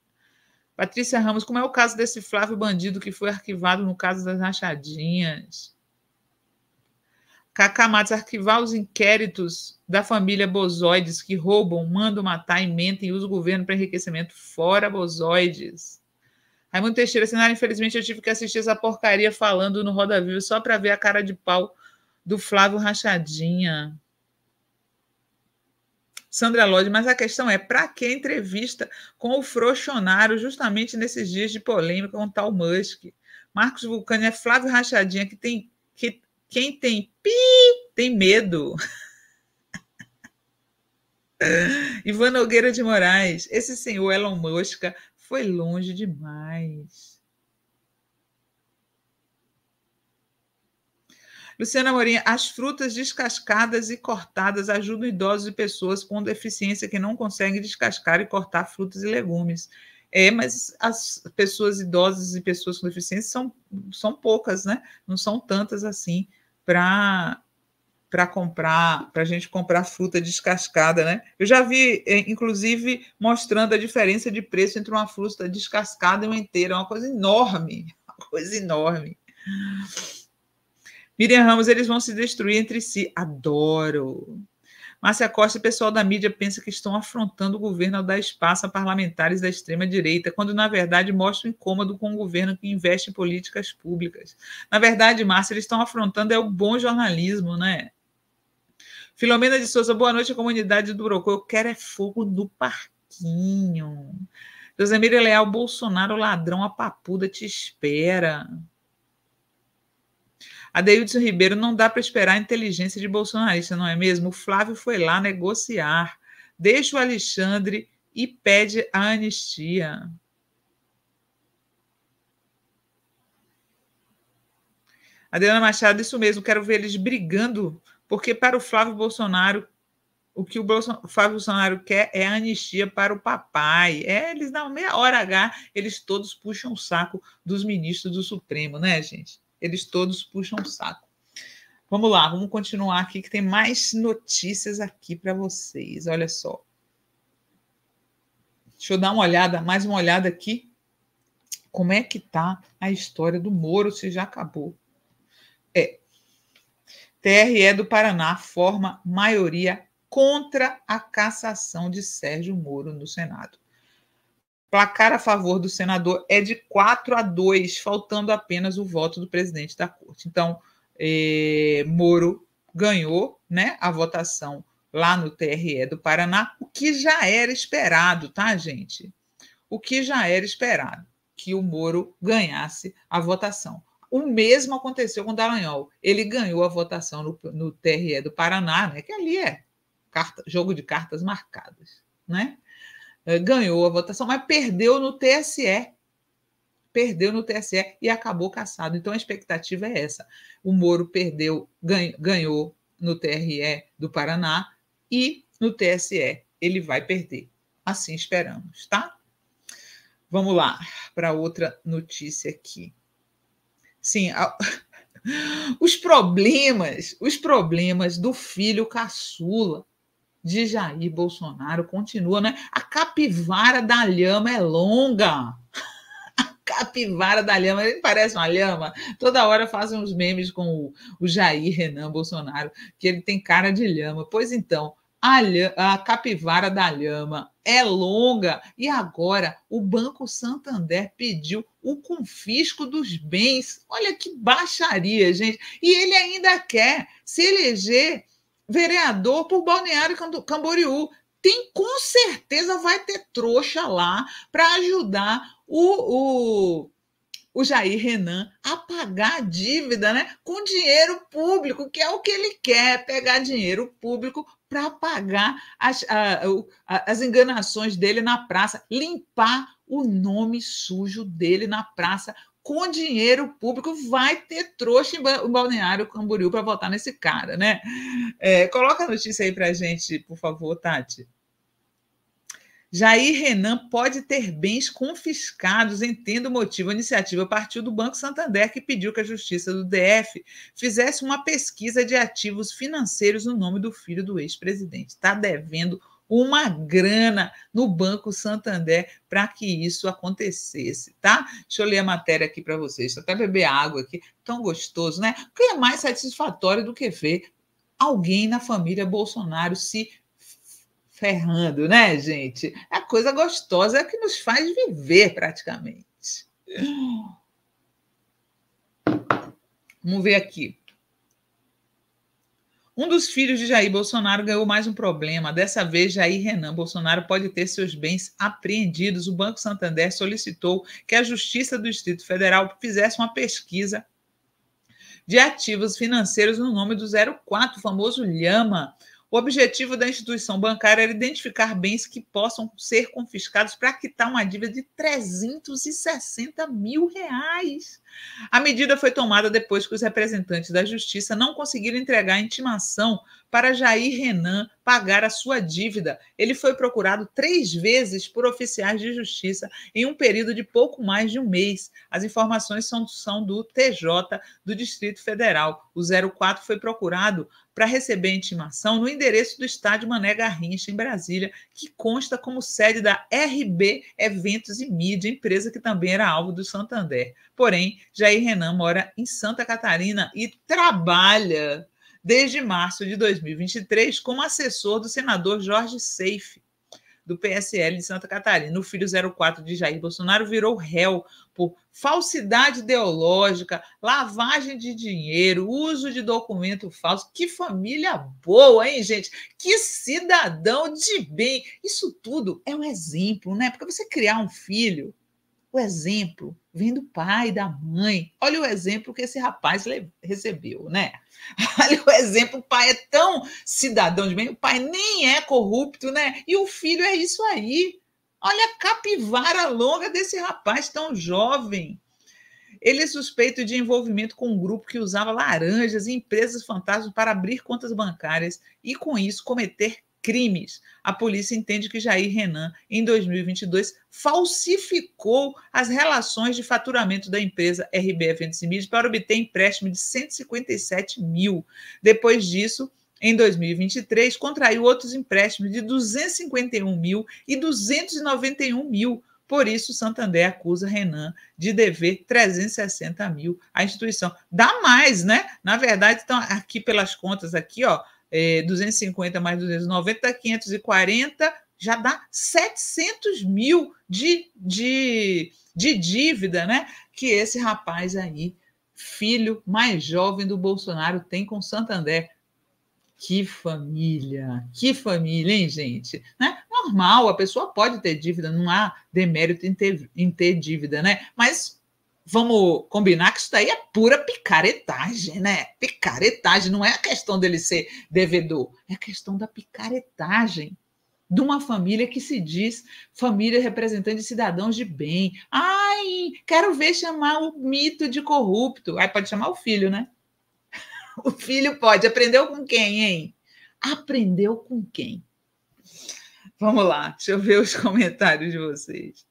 Patrícia Ramos, como é o caso desse Flávio Bandido que foi arquivado no caso das rachadinhas? Cacá Matos, arquivar os inquéritos da família Bozoides que roubam, mandam matar, e mentem e usam o governo para enriquecimento fora Bozoides. Raimundo Teixeira Sinara, infelizmente eu tive que assistir essa porcaria falando no Roda Viva só para ver a cara de pau do Flávio Rachadinha. Sandra Lodge, mas a questão é, para que entrevista com o Frochonário justamente nesses dias de polêmica com o tal Musk? Marcos Vulcano é Flávio Rachadinha, que tem que quem tem pi tem medo. [LAUGHS] Ivan Nogueira de Moraes, esse senhor Elon Musk foi longe demais. Luciana Morinha. as frutas descascadas e cortadas ajudam idosos e pessoas com deficiência que não conseguem descascar e cortar frutas e legumes. É, mas as pessoas idosas e pessoas com deficiência são, são poucas, né? Não são tantas assim para para comprar, para a gente comprar fruta descascada, né? Eu já vi, é, inclusive, mostrando a diferença de preço entre uma fruta descascada e uma inteira, é uma coisa enorme, [LAUGHS] uma coisa enorme. Miriam Ramos, eles vão se destruir entre si. Adoro. Márcia Costa, o pessoal da mídia pensa que estão afrontando o governo ao dar espaço a parlamentares da extrema-direita, quando, na verdade, mostra o incômodo com o governo que investe em políticas públicas. Na verdade, Márcia, eles estão afrontando é o bom jornalismo, né? Filomena de Souza, boa noite, comunidade do Brocô. Eu quero é fogo no parquinho. Josemira Leal, Bolsonaro, ladrão, a papuda te espera. Adeilson Ribeiro, não dá para esperar a inteligência de bolsonarista, não é mesmo? O Flávio foi lá negociar. Deixa o Alexandre e pede a anistia. Adriana Machado, isso mesmo, quero ver eles brigando porque para o Flávio Bolsonaro, o que o, Bolson, Flávio Bolsonaro quer é anistia para o papai. É, eles na meia hora H, eles todos puxam o saco dos ministros do Supremo, né, gente? Eles todos puxam o saco. Vamos lá, vamos continuar aqui que tem mais notícias aqui para vocês. Olha só. Deixa eu dar uma olhada, mais uma olhada aqui. Como é que tá a história do Moro se já acabou? É, TRE do Paraná forma maioria contra a cassação de Sérgio Moro no Senado. Placar a favor do senador é de 4 a 2, faltando apenas o voto do presidente da corte. Então, eh, Moro ganhou né, a votação lá no TRE do Paraná, o que já era esperado, tá, gente? O que já era esperado, que o Moro ganhasse a votação. O mesmo aconteceu com Dallagnol. Ele ganhou a votação no, no TRE do Paraná, né, que ali é carta, jogo de cartas marcadas. Né? Eh, ganhou a votação, mas perdeu no TSE. Perdeu no TSE e acabou caçado. Então a expectativa é essa. O Moro perdeu, ganhou no TRE do Paraná e no TSE ele vai perder. Assim esperamos, tá? Vamos lá para outra notícia aqui. Sim, a... [LAUGHS] os problemas, os problemas do filho caçula de Jair Bolsonaro continuam né? A capivara da lhama é longa. [LAUGHS] A capivara da lhama, ele parece uma lhama. Toda hora fazem uns memes com o, o Jair Renan Bolsonaro, que ele tem cara de lhama. Pois então, a, a capivara da lhama é longa e agora o Banco Santander pediu o confisco dos bens. Olha que baixaria, gente. E ele ainda quer se eleger vereador por Balneário Camboriú. Tem com certeza vai ter trouxa lá para ajudar o, o o Jair Renan a pagar a dívida né, com dinheiro público, que é o que ele quer, pegar dinheiro público para apagar as, a, a, as enganações dele na praça, limpar o nome sujo dele na praça com dinheiro público. Vai ter trouxa em Balneário Camboriú para votar nesse cara, né? É, coloca a notícia aí para gente, por favor, Tati. Jair Renan pode ter bens confiscados, entendo o motivo. A iniciativa partiu do Banco Santander, que pediu que a Justiça do DF fizesse uma pesquisa de ativos financeiros no nome do filho do ex-presidente. Está devendo uma grana no Banco Santander para que isso acontecesse, tá? Deixa eu ler a matéria aqui para vocês. Deixa eu até beber água aqui. Tão gostoso, né? O que é mais satisfatório do que ver alguém na família Bolsonaro se ferrando, né, gente? A coisa gostosa é que nos faz viver praticamente. Vamos ver aqui. Um dos filhos de Jair Bolsonaro ganhou mais um problema. Dessa vez, Jair Renan Bolsonaro pode ter seus bens apreendidos. O Banco Santander solicitou que a Justiça do Distrito Federal fizesse uma pesquisa de ativos financeiros no nome do 04, o famoso Lhama. O objetivo da instituição bancária era identificar bens que possam ser confiscados para quitar uma dívida de 360 mil reais. A medida foi tomada depois que os representantes da Justiça não conseguiram entregar a intimação para Jair Renan pagar a sua dívida. Ele foi procurado três vezes por oficiais de justiça em um período de pouco mais de um mês. As informações são, são do TJ do Distrito Federal. O 04 foi procurado para receber intimação no endereço do estádio Mané Garrincha, em Brasília, que consta como sede da RB Eventos e Mídia, empresa que também era alvo do Santander. Porém, Jair Renan mora em Santa Catarina e trabalha desde março de 2023 como assessor do senador Jorge Seife, do PSL de Santa Catarina. O filho 04 de Jair Bolsonaro virou réu por falsidade ideológica, lavagem de dinheiro, uso de documento falso. Que família boa, hein, gente? Que cidadão de bem. Isso tudo é um exemplo, né? Porque você criar um filho, o exemplo vendo o pai, da mãe. Olha o exemplo que esse rapaz recebeu, né? [LAUGHS] Olha o exemplo, o pai é tão cidadão de bem, o pai nem é corrupto, né? E o filho é isso aí. Olha a capivara longa desse rapaz tão jovem. Ele é suspeito de envolvimento com um grupo que usava laranjas e empresas fantasmas para abrir contas bancárias e, com isso, cometer crimes. A polícia entende que Jair Renan, em 2022, falsificou as relações de faturamento da empresa RB Eventos e Mídia para obter empréstimo de 157 mil. Depois disso, em 2023, contraiu outros empréstimos de 251 mil e 291 mil. Por isso, Santander acusa Renan de dever 360 mil à instituição. Dá mais, né? Na verdade, estão aqui pelas contas aqui, ó, é, 250 mais 290, 540, já dá 700 mil de, de, de dívida, né? Que esse rapaz aí, filho mais jovem do Bolsonaro, tem com Santander. Que família, que família, hein, gente? Né? Normal, a pessoa pode ter dívida, não há demérito em ter, em ter dívida, né? Mas vamos combinar que isso daí é pura picaretagem, né? Picaretagem, não é a questão dele ser devedor, é a questão da picaretagem de uma família que se diz família representante de cidadãos de bem. Ai, quero ver chamar o mito de corrupto. Aí pode chamar o filho, né? [LAUGHS] O filho pode. Aprendeu com quem, hein? Aprendeu com quem? Vamos lá, deixa eu ver os [LAUGHS] comentários de vocês.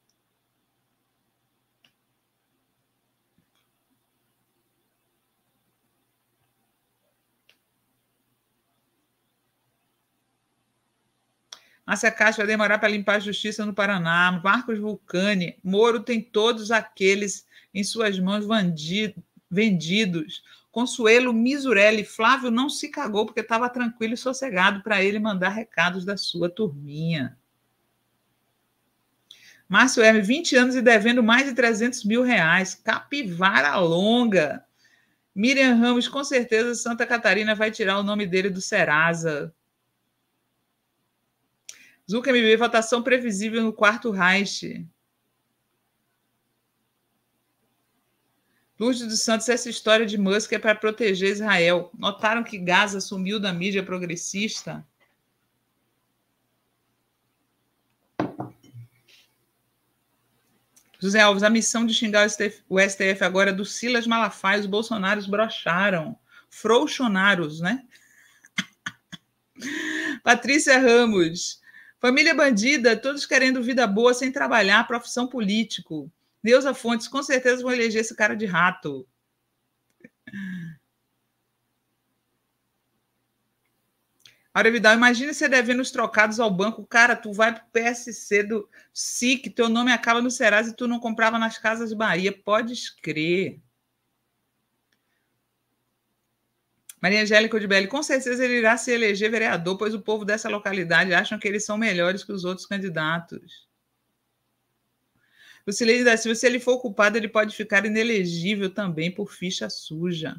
Márcia Castro vai demorar para limpar a justiça no Paraná. Marcos Vulcani, Moro tem todos aqueles em suas mãos vendido, vendidos. Consuelo Misurelli, Flávio não se cagou porque estava tranquilo e sossegado para ele mandar recados da sua turminha. Márcio Hermes, 20 anos e devendo mais de 300 mil reais. Capivara longa. Miriam Ramos, com certeza Santa Catarina vai tirar o nome dele do Serasa. Zuca MB, votação previsível no quarto Reich. Lourdes dos Santos, essa história de Musk é para proteger Israel. Notaram que Gaza sumiu da mídia progressista? José Alves, a missão de xingar o STF, o STF agora é do Silas Malafaia, os bolsonaros brocharam. Frouxonaros, né? [LAUGHS] Patrícia Ramos, Família bandida, todos querendo vida boa sem trabalhar, profissão político. Neuza Fontes, com certeza vão eleger esse cara de rato. Áurea Vidal, imagina você devendo os trocados ao banco. Cara, tu vai pro PSC do SIC, teu nome acaba no Serasa e tu não comprava nas Casas Bahia. Podes crer. Maria Angélica de Belli, com certeza ele irá se eleger vereador, pois o povo dessa localidade acham que eles são melhores que os outros candidatos. Lucilene da Silva, se ele for culpado, ele pode ficar inelegível também por ficha suja.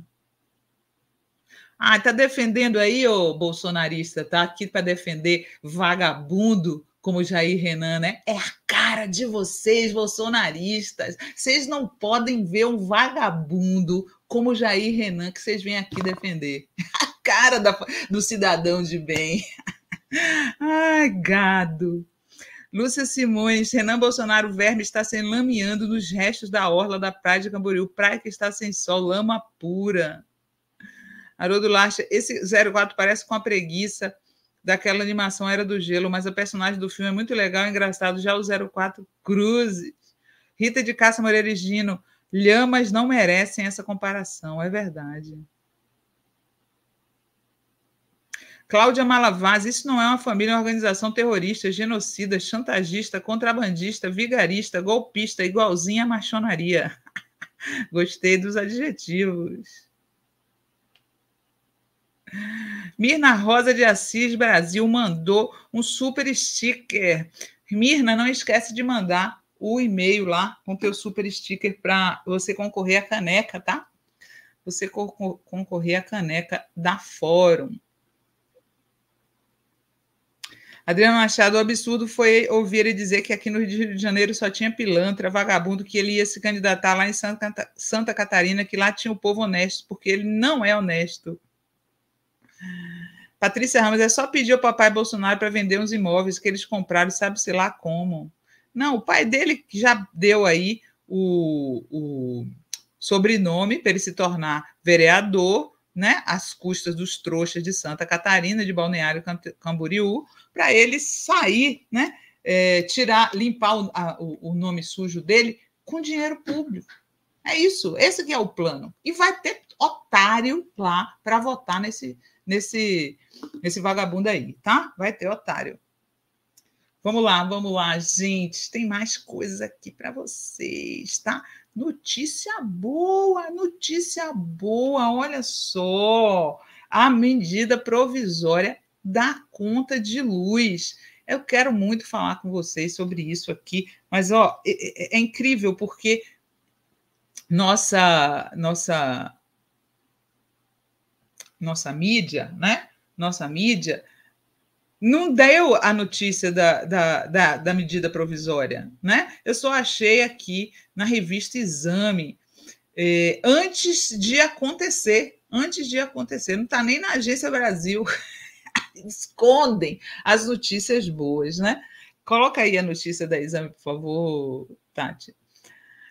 Ah, tá defendendo aí, ô bolsonarista, tá aqui para defender vagabundo como Jair Renan, né? É a cara de vocês, bolsonaristas. Vocês não podem ver um vagabundo, como Jair Renan, que vocês vêm aqui defender. A cara da, do cidadão de bem. [LAUGHS] Ai, gado. Lúcia Simões, Renan Bolsonaro, verme está se enlameando nos restos da orla da praia de Camboriú, praia que está sem sol, lama pura. Haroldo Lacha, esse 04 parece com a preguiça daquela animação Era do Gelo, mas o personagem do filme é muito legal e engraçado, já o 04 Cruzes. Rita de Caça Moreira Gino, Lhamas não merecem essa comparação, é verdade. Cláudia Malavaz, isso não é uma família, é uma organização terrorista, genocida, chantagista, contrabandista, vigarista, golpista, igualzinha à machonaria. [LAUGHS] Gostei dos adjetivos. Mirna Rosa de Assis Brasil mandou um super sticker. Mirna, não esquece de mandar o e-mail lá com teu super sticker para você concorrer à caneca, tá? Você concorrer à caneca da Fórum. Adriano Machado, o absurdo foi ouvir ele dizer que aqui no Rio de Janeiro só tinha pilantra, vagabundo, que ele ia se candidatar lá em Santa, Santa Catarina, que lá tinha o povo honesto, porque ele não é honesto. Patrícia Ramos, é só pedir ao papai Bolsonaro para vender uns imóveis que eles compraram, sabe-se lá como. Não, o pai dele já deu aí o, o sobrenome para ele se tornar vereador, né, às custas dos trouxas de Santa Catarina, de Balneário Camboriú, para ele sair, né, é, tirar, limpar o, a, o nome sujo dele com dinheiro público. É isso, esse que é o plano. E vai ter otário lá para votar nesse, nesse, nesse vagabundo aí, tá? Vai ter otário. Vamos lá, vamos lá, gente. Tem mais coisas aqui para vocês, tá? Notícia boa, notícia boa. Olha só, a medida provisória da conta de luz. Eu quero muito falar com vocês sobre isso aqui, mas ó, é, é, é, é incrível porque nossa nossa nossa mídia, né? Nossa mídia não deu a notícia da, da, da, da, medida provisória, né? Eu só achei aqui na revista Exame, eh, antes de acontecer, antes de acontecer, não está nem na Agência Brasil, [LAUGHS] escondem as notícias boas, né? Coloca aí a notícia da Exame, por favor, Tati.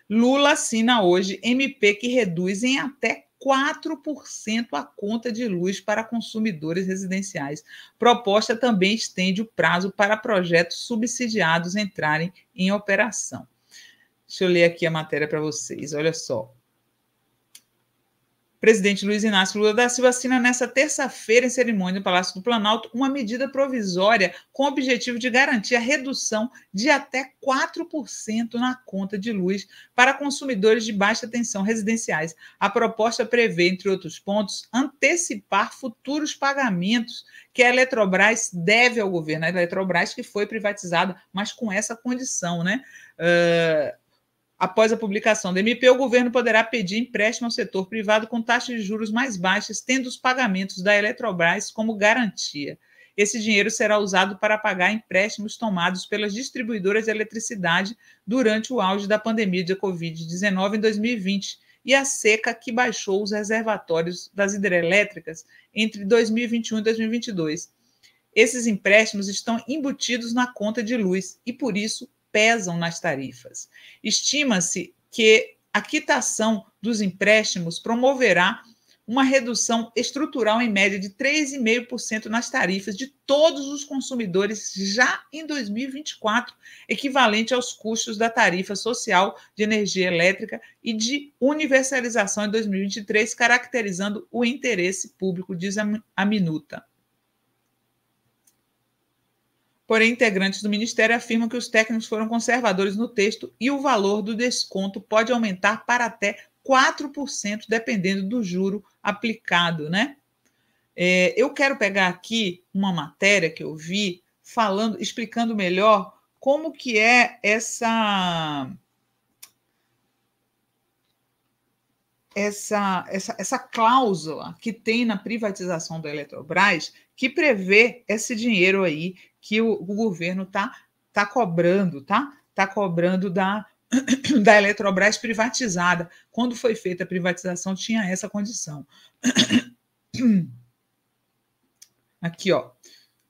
Lula assina hoje MP que reduz em até 4% a conta de luz para consumidores residenciais. Proposta também estende o prazo para projetos subsidiados entrarem em operação. Deixa eu ler aqui a matéria para vocês. Olha só presidente Luiz Inácio Lula da Silva assina nesta terça-feira, em cerimônia no Palácio do Planalto, uma medida provisória com o objetivo de garantir a redução de até 4% na conta de luz para consumidores de baixa tensão residenciais. A proposta prevê, entre outros pontos, antecipar futuros pagamentos que a Eletrobras deve ao governo. A Eletrobras que foi privatizada, mas com essa condição, né? Uh Após a publicação da MP, o governo poderá pedir empréstimo ao setor privado com taxas de juros mais baixas, tendo os pagamentos da Eletrobras como garantia. Esse dinheiro será usado para pagar empréstimos tomados pelas distribuidoras de eletricidade durante o auge da pandemia de Covid-19 em 2020 e a seca que baixou os reservatórios das hidrelétricas entre 2021 e 2022. Esses empréstimos estão embutidos na conta de luz e, por isso, pesam nas tarifas. Estima-se que a quitação dos empréstimos promoverá uma redução estrutural em média de 3,5% nas tarifas de todos os consumidores já em 2024, equivalente aos custos da tarifa social de energia elétrica e de universalização em 2023, caracterizando o interesse público, diz a minuta. Porém, integrantes do Ministério afirmam que os técnicos foram conservadores no texto e o valor do desconto pode aumentar para até 4%, dependendo do juro aplicado, né? É, eu quero pegar aqui uma matéria que eu vi falando, explicando melhor como que é essa essa, essa, essa cláusula que tem na privatização da Eletrobras que prevê esse dinheiro aí que o, o governo está tá cobrando, tá? Está cobrando da, [CLEARS THROAT] da Eletrobras privatizada. Quando foi feita a privatização, tinha essa condição. [CLEARS THROAT] Aqui, ó.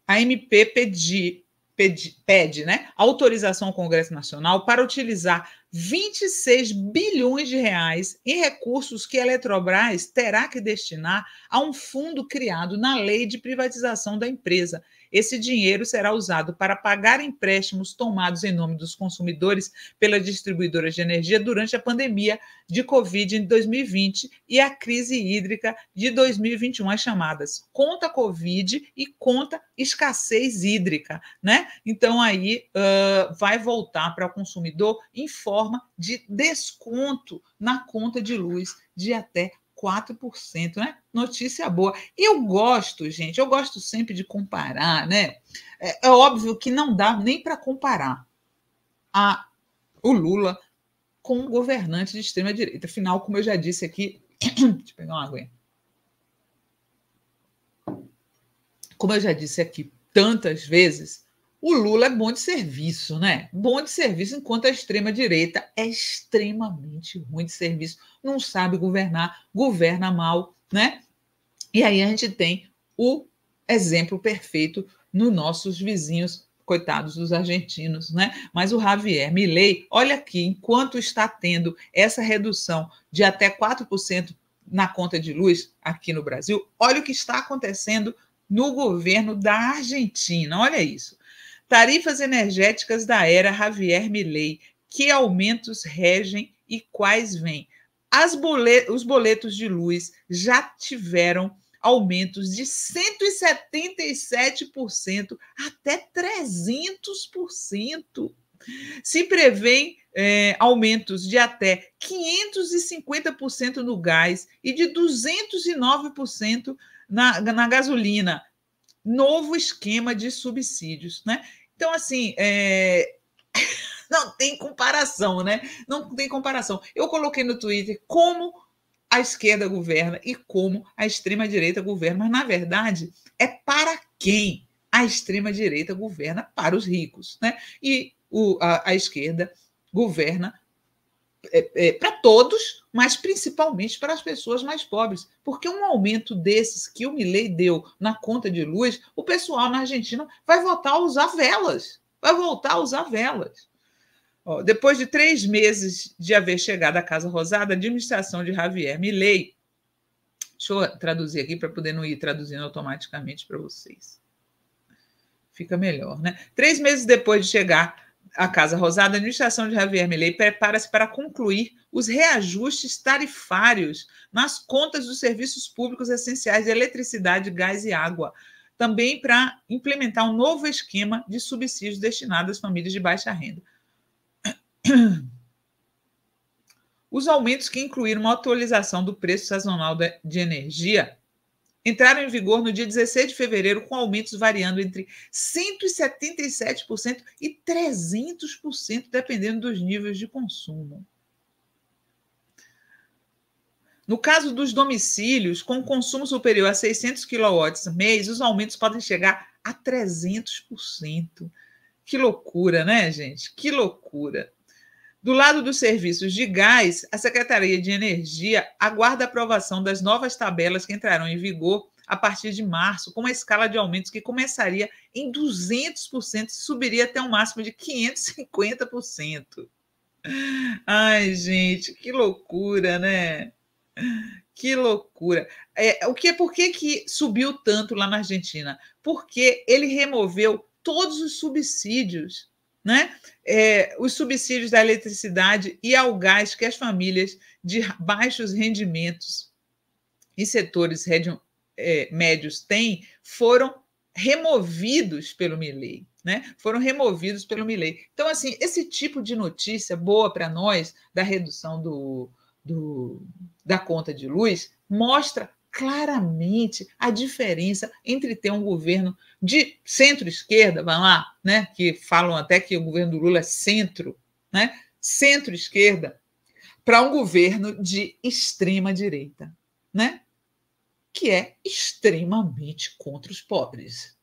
A MP pedi, pedi, pede né, autorização ao Congresso Nacional para utilizar 26 bilhões de reais em recursos que a Eletrobras terá que destinar a um fundo criado na lei de privatização da empresa esse dinheiro será usado para pagar empréstimos tomados em nome dos consumidores pelas distribuidoras de energia durante a pandemia de Covid em 2020 e a crise hídrica de 2021, as chamadas conta Covid e conta escassez hídrica, né? Então aí uh, vai voltar para o consumidor em forma de desconto na conta de luz de até 4%, né? Notícia boa. Eu gosto, gente, eu gosto sempre de comparar, né? É, é óbvio que não dá nem para comparar a, o Lula com um governante de extrema direita. Afinal, como eu já disse aqui, [CLEARS THROAT] deixa eu pegar uma aguinha. Como eu já disse aqui tantas vezes, o Lula é bom de serviço, né? Bom de serviço, enquanto a extrema-direita é extremamente ruim de serviço, não sabe governar, governa mal, né? E aí a gente tem o exemplo perfeito nos nossos vizinhos, coitados dos argentinos, né? Mas o Javier Milei, olha aqui, enquanto está tendo essa redução de até 4% na conta de luz aqui no Brasil, olha o que está acontecendo no governo da Argentina, olha isso. Tarifas energéticas da era Javier Milei. Que aumentos regem e quais vêm? Bolet os boletos de luz já tiveram aumentos de 177% até 300%. Se prevê é, aumentos de até 550% no gás e de 209% na, na gasolina novo esquema de subsídios, né? Então, assim, é... [LAUGHS] não tem comparação, né? Não tem comparação. Eu coloquei no Twitter como a esquerda governa e como a extrema-direita governa, mas, na verdade, é para quem a extrema-direita governa para os ricos, né? E o, a, a esquerda governa é, é, para todos, mas principalmente para as pessoas mais pobres, porque um aumento desses que o Milei deu na conta de luz, o pessoal na Argentina vai voltar a usar velas, vai voltar a usar velas. Ó, depois de três meses de haver chegado à Casa Rosada, a administração de Javier Milei, deixa eu traduzir aqui para poder não ir traduzindo automaticamente para vocês, fica melhor, né? Três meses depois de chegar a Casa Rosada, a administração de Javier Milei prepara-se para concluir os reajustes tarifários nas contas dos serviços públicos essenciais de eletricidade, gás e água, também para implementar um novo esquema de subsídios destinado às famílias de baixa renda. Os aumentos que incluíram uma atualização do preço sazonal de energia entraram em vigor no dia 16 de fevereiro, com aumentos variando entre 177% e 300%, dependendo dos níveis de consumo. No caso dos domicílios, com consumo superior a 600 kW mês, os aumentos podem chegar a 300%. Que loucura, né, gente? Que loucura. Do lado dos serviços de gás, a Secretaria de Energia aguarda a aprovação das novas tabelas que entrarão em vigor a partir de março, com uma escala de aumentos que começaria em 200% e subiria até um máximo de 550%. Ai, gente, que loucura, né? Que loucura. É, o que, por que, que subiu tanto lá na Argentina? Porque ele removeu todos os subsídios né? É, os subsídios da eletricidade e ao gás que as famílias de baixos rendimentos e setores redio, é, médios têm foram removidos pelo Milei. Né? Foram removidos pelo Milei. Então, assim, esse tipo de notícia boa para nós da redução do, do, da conta de luz mostra claramente a diferença entre ter um governo de centro-esquerda, vamos lá, né, que falam até que o governo do Lula é centro, né, centro-esquerda, para um governo de extrema-direita, né, que é extremamente contra os pobres.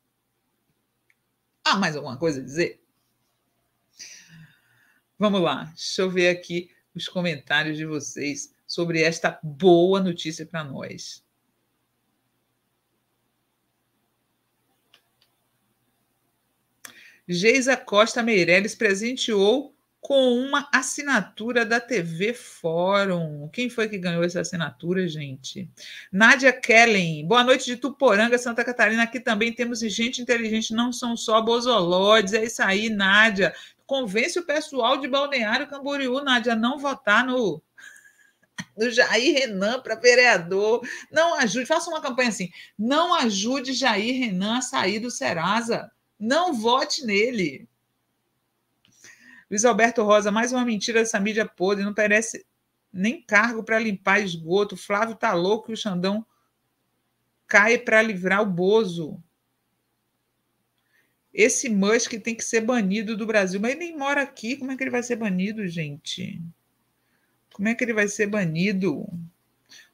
Há mais alguma coisa a dizer? Vamos lá, deixa eu ver aqui os comentários de vocês sobre esta boa notícia para nós. Geisa Costa Meirelles presenteou com uma assinatura da TV Fórum. Quem foi que ganhou essa assinatura, gente? Nádia Kellen. Boa noite de Tuporanga, Santa Catarina. Aqui também temos gente inteligente, não são só bozolodes. É isso aí, Nádia. Convence o pessoal de Balneário Camboriú, Nádia, a não votar no [LAUGHS] Jair Renan para vereador. Não ajude, faça uma campanha assim. Não ajude Jair Renan a sair do Serasa. Não vote nele. Luiz Alberto Rosa, mais uma mentira dessa mídia podre, não parece nem cargo para limpar esgoto. Flávio tá louco e o Xandão cai para livrar o Bozo. Esse Musk tem que ser banido do Brasil. Mas ele nem mora aqui. Como é que ele vai ser banido, gente? Como é que ele vai ser banido?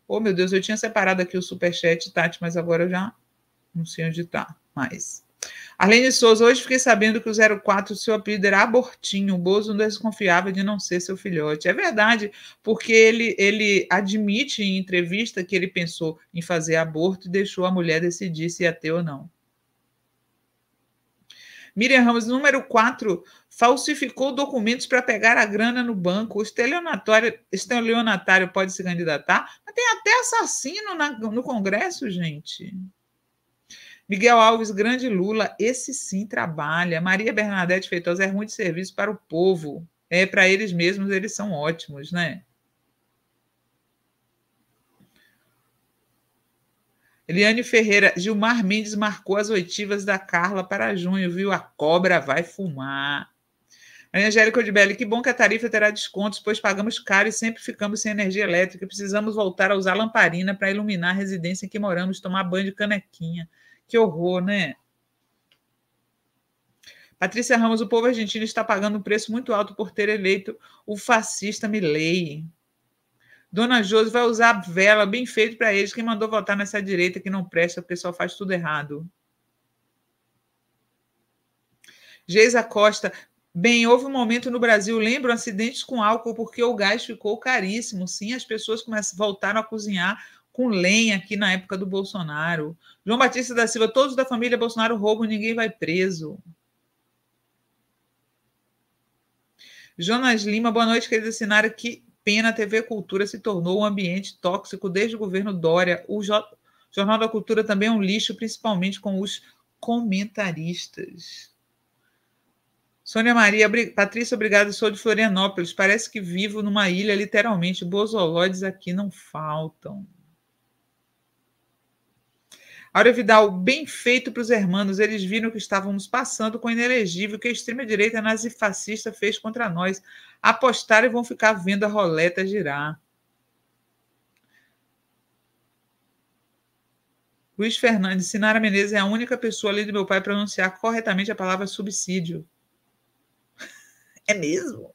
Oh, meu Deus, eu tinha separado aqui o superchat, Tati, mas agora eu já não sei onde está mais. Arlene Souza, hoje fiquei sabendo que o 04, seu apelido era Abortinho. O Bozo não desconfiava de não ser seu filhote. É verdade, porque ele, ele admite em entrevista que ele pensou em fazer aborto e deixou a mulher decidir se ia ter ou não. Miriam Ramos, número 4, falsificou documentos para pegar a grana no banco. O estelionatário, estelionatário pode se candidatar? Mas tem até assassino na, no Congresso, gente. Miguel Alves, grande Lula, esse sim trabalha. Maria Bernadette Feitosa é muito serviço para o povo. É, para eles mesmos, eles são ótimos, né? Eliane Ferreira, Gilmar Mendes marcou as oitivas da Carla para junho, viu? A cobra vai fumar. Angélica Odibelli, que bom que a tarifa terá descontos, pois pagamos caro e sempre ficamos sem energia elétrica. Precisamos voltar a usar lamparina para iluminar a residência em que moramos, tomar banho de canequinha. Que horror, né? Patrícia Ramos, o povo argentino está pagando um preço muito alto por ter eleito o fascista Milei. Dona Josi vai usar a vela, bem feito para eles. Quem mandou votar nessa direita que não presta, o pessoal faz tudo errado. Geisa Costa, Bem, houve um momento no Brasil, lembram, acidentes com álcool, porque o gás ficou caríssimo. Sim, as pessoas começaram, voltaram a cozinhar com lenha aqui na época do Bolsonaro. João Batista da Silva, todos da família Bolsonaro roubam, ninguém vai preso. Jonas Lima, boa noite, querido Sinara. Que pena a TV Cultura se tornou um ambiente tóxico desde o governo Dória. O Jornal da Cultura também é um lixo, principalmente com os comentaristas. Sônia Maria, Patrícia, obrigada. Sou de Florianópolis. Parece que vivo numa ilha, literalmente. Bozolóides aqui não faltam. Aurea Vidal, bem feito para os hermanos. Eles viram que estávamos passando com o inelegível que a extrema-direita nazifascista fez contra nós. Apostaram e vão ficar vendo a roleta girar. Luiz Fernandes, Sinara Menezes é a única pessoa ali do meu pai a pronunciar corretamente a palavra subsídio. [LAUGHS] É mesmo?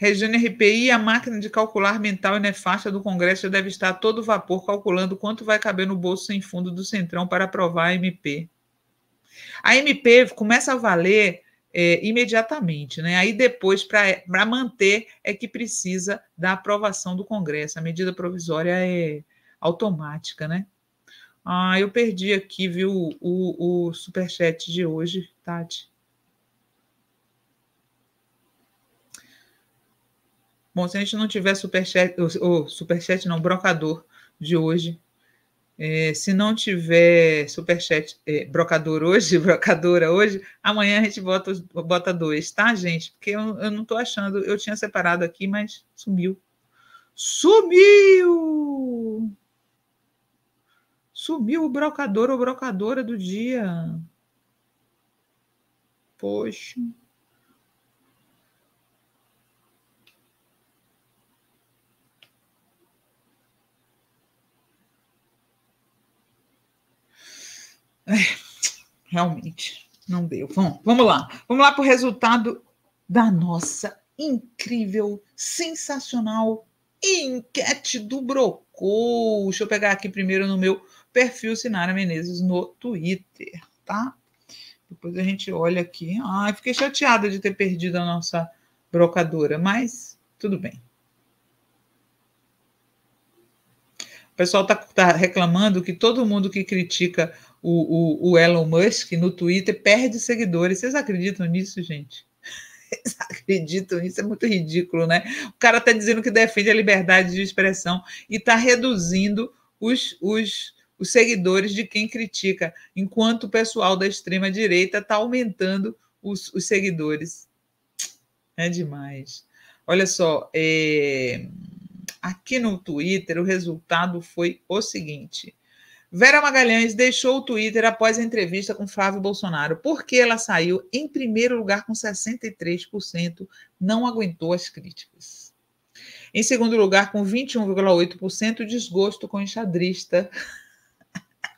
Regina RPI, a máquina de calcular mental e nefasta do Congresso já deve estar a todo vapor calculando quanto vai caber no bolso sem fundo do Centrão para aprovar a MP. A MP começa a valer é, imediatamente, né? Aí depois, para manter, é que precisa da aprovação do Congresso. A medida provisória é automática, né? Ah, eu perdi aqui, viu, o, o superchat de hoje, Tati. Bom, se a gente não tiver superchat, o, superchat não, brocador de hoje, é, se não tiver superchat, é, brocador hoje, [LAUGHS] brocadora hoje, amanhã a gente bota, bota dois, tá, gente? Porque eu, eu não estou achando, eu tinha separado aqui, mas sumiu. Sumiu! Sumiu o brocador ou brocadora do dia. Poxa. É, realmente, não deu. Bom, vamos lá. Vamos lá para o resultado da nossa incrível, sensacional enquete do Brocou. Deixa eu pegar aqui primeiro no meu perfil Sinara Menezes no Twitter, tá? Depois a gente olha aqui. Ai, fiquei chateada de ter perdido a nossa brocadora, mas tudo bem. O pessoal está tá reclamando que todo mundo que critica o, o, o Elon Musk no Twitter perde seguidores. Vocês acreditam nisso, gente? [LAUGHS] Vocês acreditam nisso? É muito ridículo, né? O cara está dizendo que defende a liberdade de expressão e está reduzindo os, os, os seguidores de quem critica, enquanto o pessoal da extrema-direita está aumentando os, os seguidores. É demais. Olha só, é... aqui no Twitter o resultado foi o seguinte: Vera Magalhães deixou o Twitter após a entrevista com Flávio Bolsonaro, porque ela saiu em primeiro lugar com 63%, não aguentou as críticas. Em segundo lugar, com 21,8%, desgosto com enxadrista.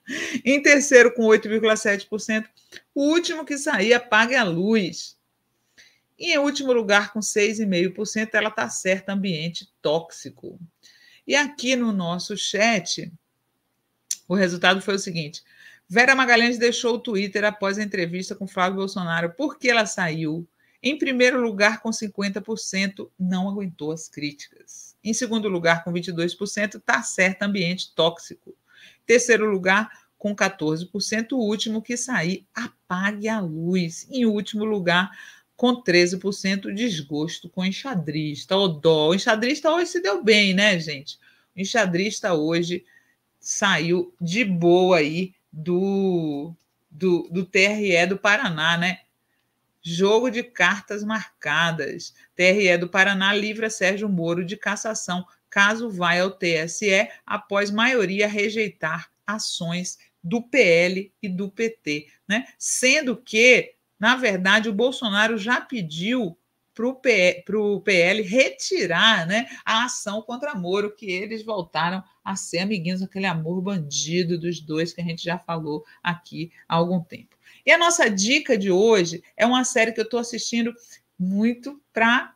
[LAUGHS] em terceiro, com 8,7%, o último que saía apague a luz. E em último lugar, com 6,5%, ela está certa, ambiente tóxico. E aqui no nosso chat, o resultado foi o seguinte: Vera Magalhães deixou o Twitter após a entrevista com Flávio Bolsonaro. Por que ela saiu? Em primeiro lugar, com 50%, não aguentou as críticas. Em segundo lugar, com 22%, está certo ambiente tóxico. Terceiro lugar, com 14%, o último que sair, apague a luz. Em último lugar, com 13% desgosto com enxadrista, o dó. O enxadrista hoje se deu bem, né, gente? O enxadrista hoje saiu de boa aí do, do, do TRE do Paraná, né? Jogo de cartas marcadas. TRE do Paraná livra Sérgio Moro de cassação, caso vá ao TSE após maioria rejeitar ações do PL e do PT, né? Sendo que, na verdade, o Bolsonaro já pediu para o PL, pro PL retirar né, a ação contra Moro, que eles voltaram a ser amiguinhos, aquele amor bandido dos dois que a gente já falou aqui há algum tempo. E a nossa dica de hoje é uma série que eu estou assistindo muito para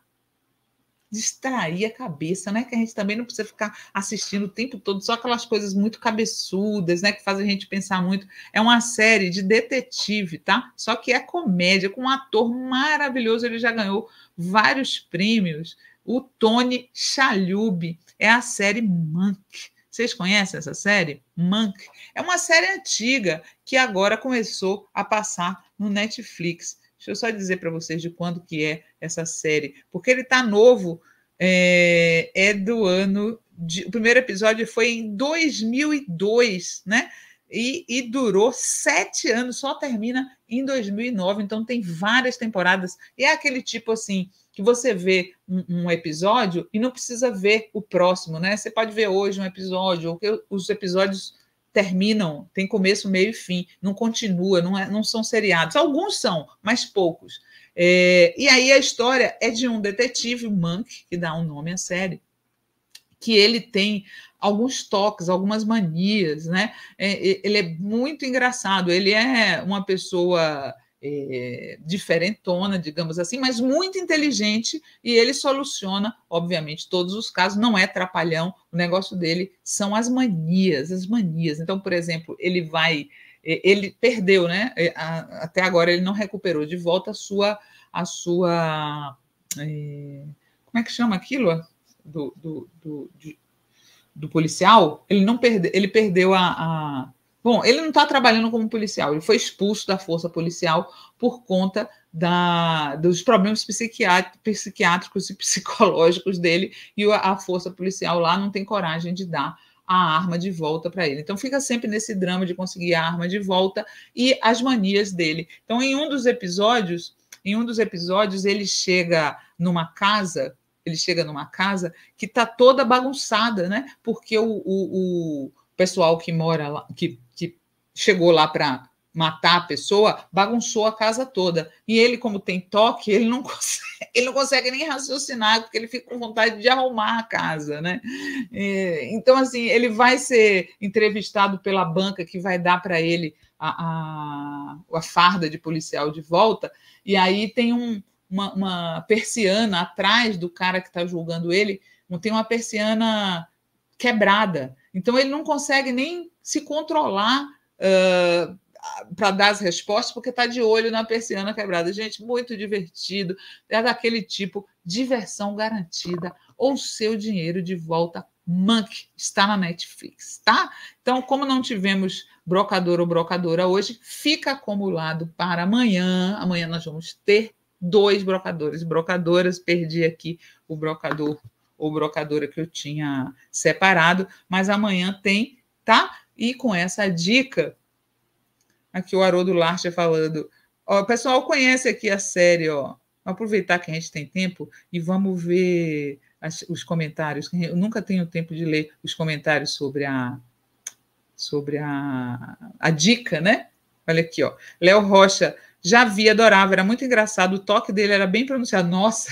distrair a cabeça, né? Que a gente também não precisa ficar assistindo o tempo todo só aquelas coisas muito cabeçudas, né? Que fazem a gente pensar muito. É uma série de detetive, tá? Só que é comédia, com um ator maravilhoso. Ele já ganhou vários prêmios. O Tony Chalhoub. É a série Monk. Vocês conhecem essa série? Monk. É uma série antiga que agora começou a passar no Netflix. Deixa eu só dizer para vocês de quando que é essa série, porque ele está novo, é, é, do ano. De, o primeiro episódio foi em 2002, né? E, e, durou sete anos, só termina em 2009, então tem várias temporadas. E é aquele tipo assim que você vê um, um episódio e não precisa ver o próximo, né? Você pode ver hoje um episódio, ou que os episódios terminam, tem começo, meio e fim, não continua, não, é, não são seriados. Alguns são, mas poucos. É, e aí a história é de um detetive, Monk, que dá um nome à série, que ele tem alguns toques, algumas manias, né? É, ele é muito engraçado, ele é uma pessoa é, diferentona, digamos assim, mas muito inteligente e ele soluciona, obviamente, todos os casos, não é trapalhão, o negócio dele são as manias, as manias. Então, por exemplo, ele vai, eh, ele perdeu, né? Eh, até agora ele não recuperou de volta a sua, a sua. É, como é que chama aquilo? Do, do, do, de, do policial, ele não perde, ele perdeu a, a Bom, ele não está trabalhando como policial, ele foi expulso da força policial por conta da, dos problemas psiquiátricos e psicológicos dele, e a força policial lá não tem coragem de dar a arma de volta para ele. Então fica sempre nesse drama de conseguir a arma de volta e as manias dele. Então, em um dos episódios, em um dos episódios, ele chega numa casa. Ele chega numa casa que está toda bagunçada, né? Porque o, o, o pessoal que mora lá, que chegou lá para matar a pessoa, bagunçou a casa toda. E ele, como tem toque, ele não [LAUGHS] consegue, ele não consegue nem raciocinar, porque ele fica com vontade de arrumar a casa, né? E, então, assim, ele vai ser entrevistado pela banca que vai dar para ele a, a, a, farda de policial de volta, e aí tem um, uma, uma persiana atrás do cara que está julgando ele, tem uma persiana quebrada. Então, ele não consegue nem se controlar ah, para dar as respostas, porque está de olho na persiana quebrada. Gente, muito divertido. É daquele tipo, diversão garantida, ou seu dinheiro de volta. Monk está na Netflix, tá? Então, como não tivemos brocador ou brocadora hoje, fica acumulado para amanhã. Amanhã nós vamos ter dois brocadores e brocadoras. Perdi aqui o brocador ou brocadora que eu tinha separado, mas amanhã tem, tá? E com essa dica, aqui o Haroldo Larcher falando. Ó, o pessoal conhece aqui a série, ó. Aproveitar que a gente tem tempo e vamos ver as, os comentários. Eu nunca tenho tempo de ler os comentários sobre a sobre a, a dica, né? Olha aqui, ó. Léo Rocha, já vi, adorava, era muito engraçado, o toque dele era bem pronunciado. Nossa,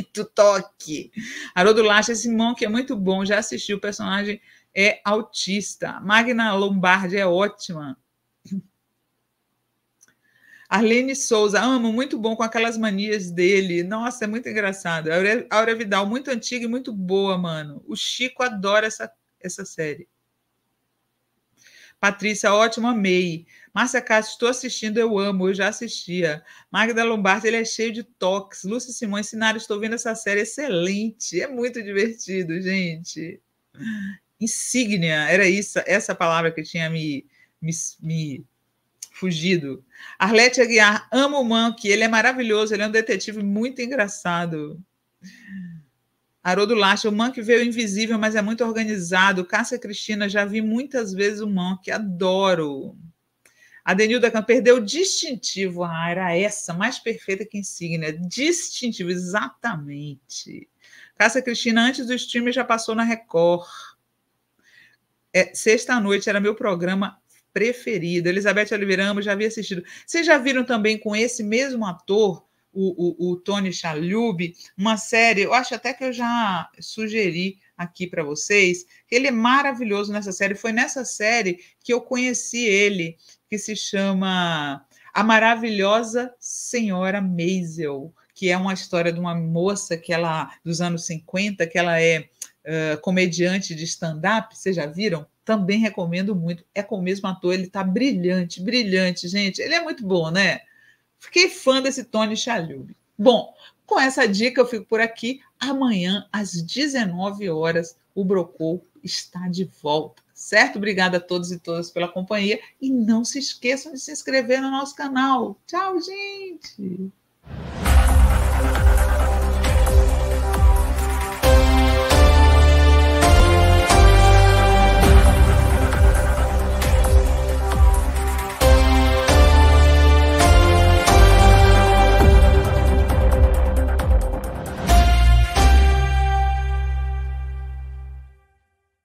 muito toque. Haroldo Lacha, esse Monk que é muito bom, já assisti, o personagem é autista. Magna Lombardi é ótima. Arlene Souza, amo, muito bom com aquelas manias dele. Nossa, é muito engraçado. A Aurea Vidal, muito antiga e muito boa, mano. O Chico adora essa, essa série. Patrícia, ótimo, amei. Márcia Castro, estou assistindo, eu amo, eu já assistia. Magda Lombardi, ele é cheio de toques. Lúcia Simões, Sinara, estou vendo essa série excelente. É muito divertido, gente. Insígnia, era isso, essa palavra que tinha me, me, me fugido. Arlete Aguiar, amo o Monkey, ele é maravilhoso, ele é um detetive muito engraçado. Haroldo Lacha, o Monkey veio invisível, mas é muito organizado. Cássia Cristina, já vi muitas vezes o Monkey, adoro. A Denilda Camper deu distintivo. Ah, era essa, mais perfeita que insígnia. Distintivo, exatamente. Cássia Cristina, antes do stream já passou na Record. É, Sexta-noite era meu programa preferido. Elizabeth Oliveira Amo, já havia assistido. Vocês já viram também com esse mesmo ator, o, o, o Tony Chalhoub, uma série, eu acho até que eu já sugeri aqui para vocês. Ele é maravilhoso nessa série. Foi nessa série que eu conheci ele, que se chama A Maravilhosa Senhora Maisel, que é uma história de uma moça que ela dos anos 50, que ela é uh, comediante de stand-up. Vocês já viram? Também recomendo muito. É com o mesmo ator, ele está brilhante, brilhante, gente. Ele é muito bom, né? Fiquei fã desse Tony Chalhoub. Bom, com essa dica eu fico por aqui. Amanhã, às 19 horas, o Brocou está de volta. Certo? Obrigada a todos e todas pela companhia. E não se esqueçam de se inscrever no nosso canal. Tchau, gente!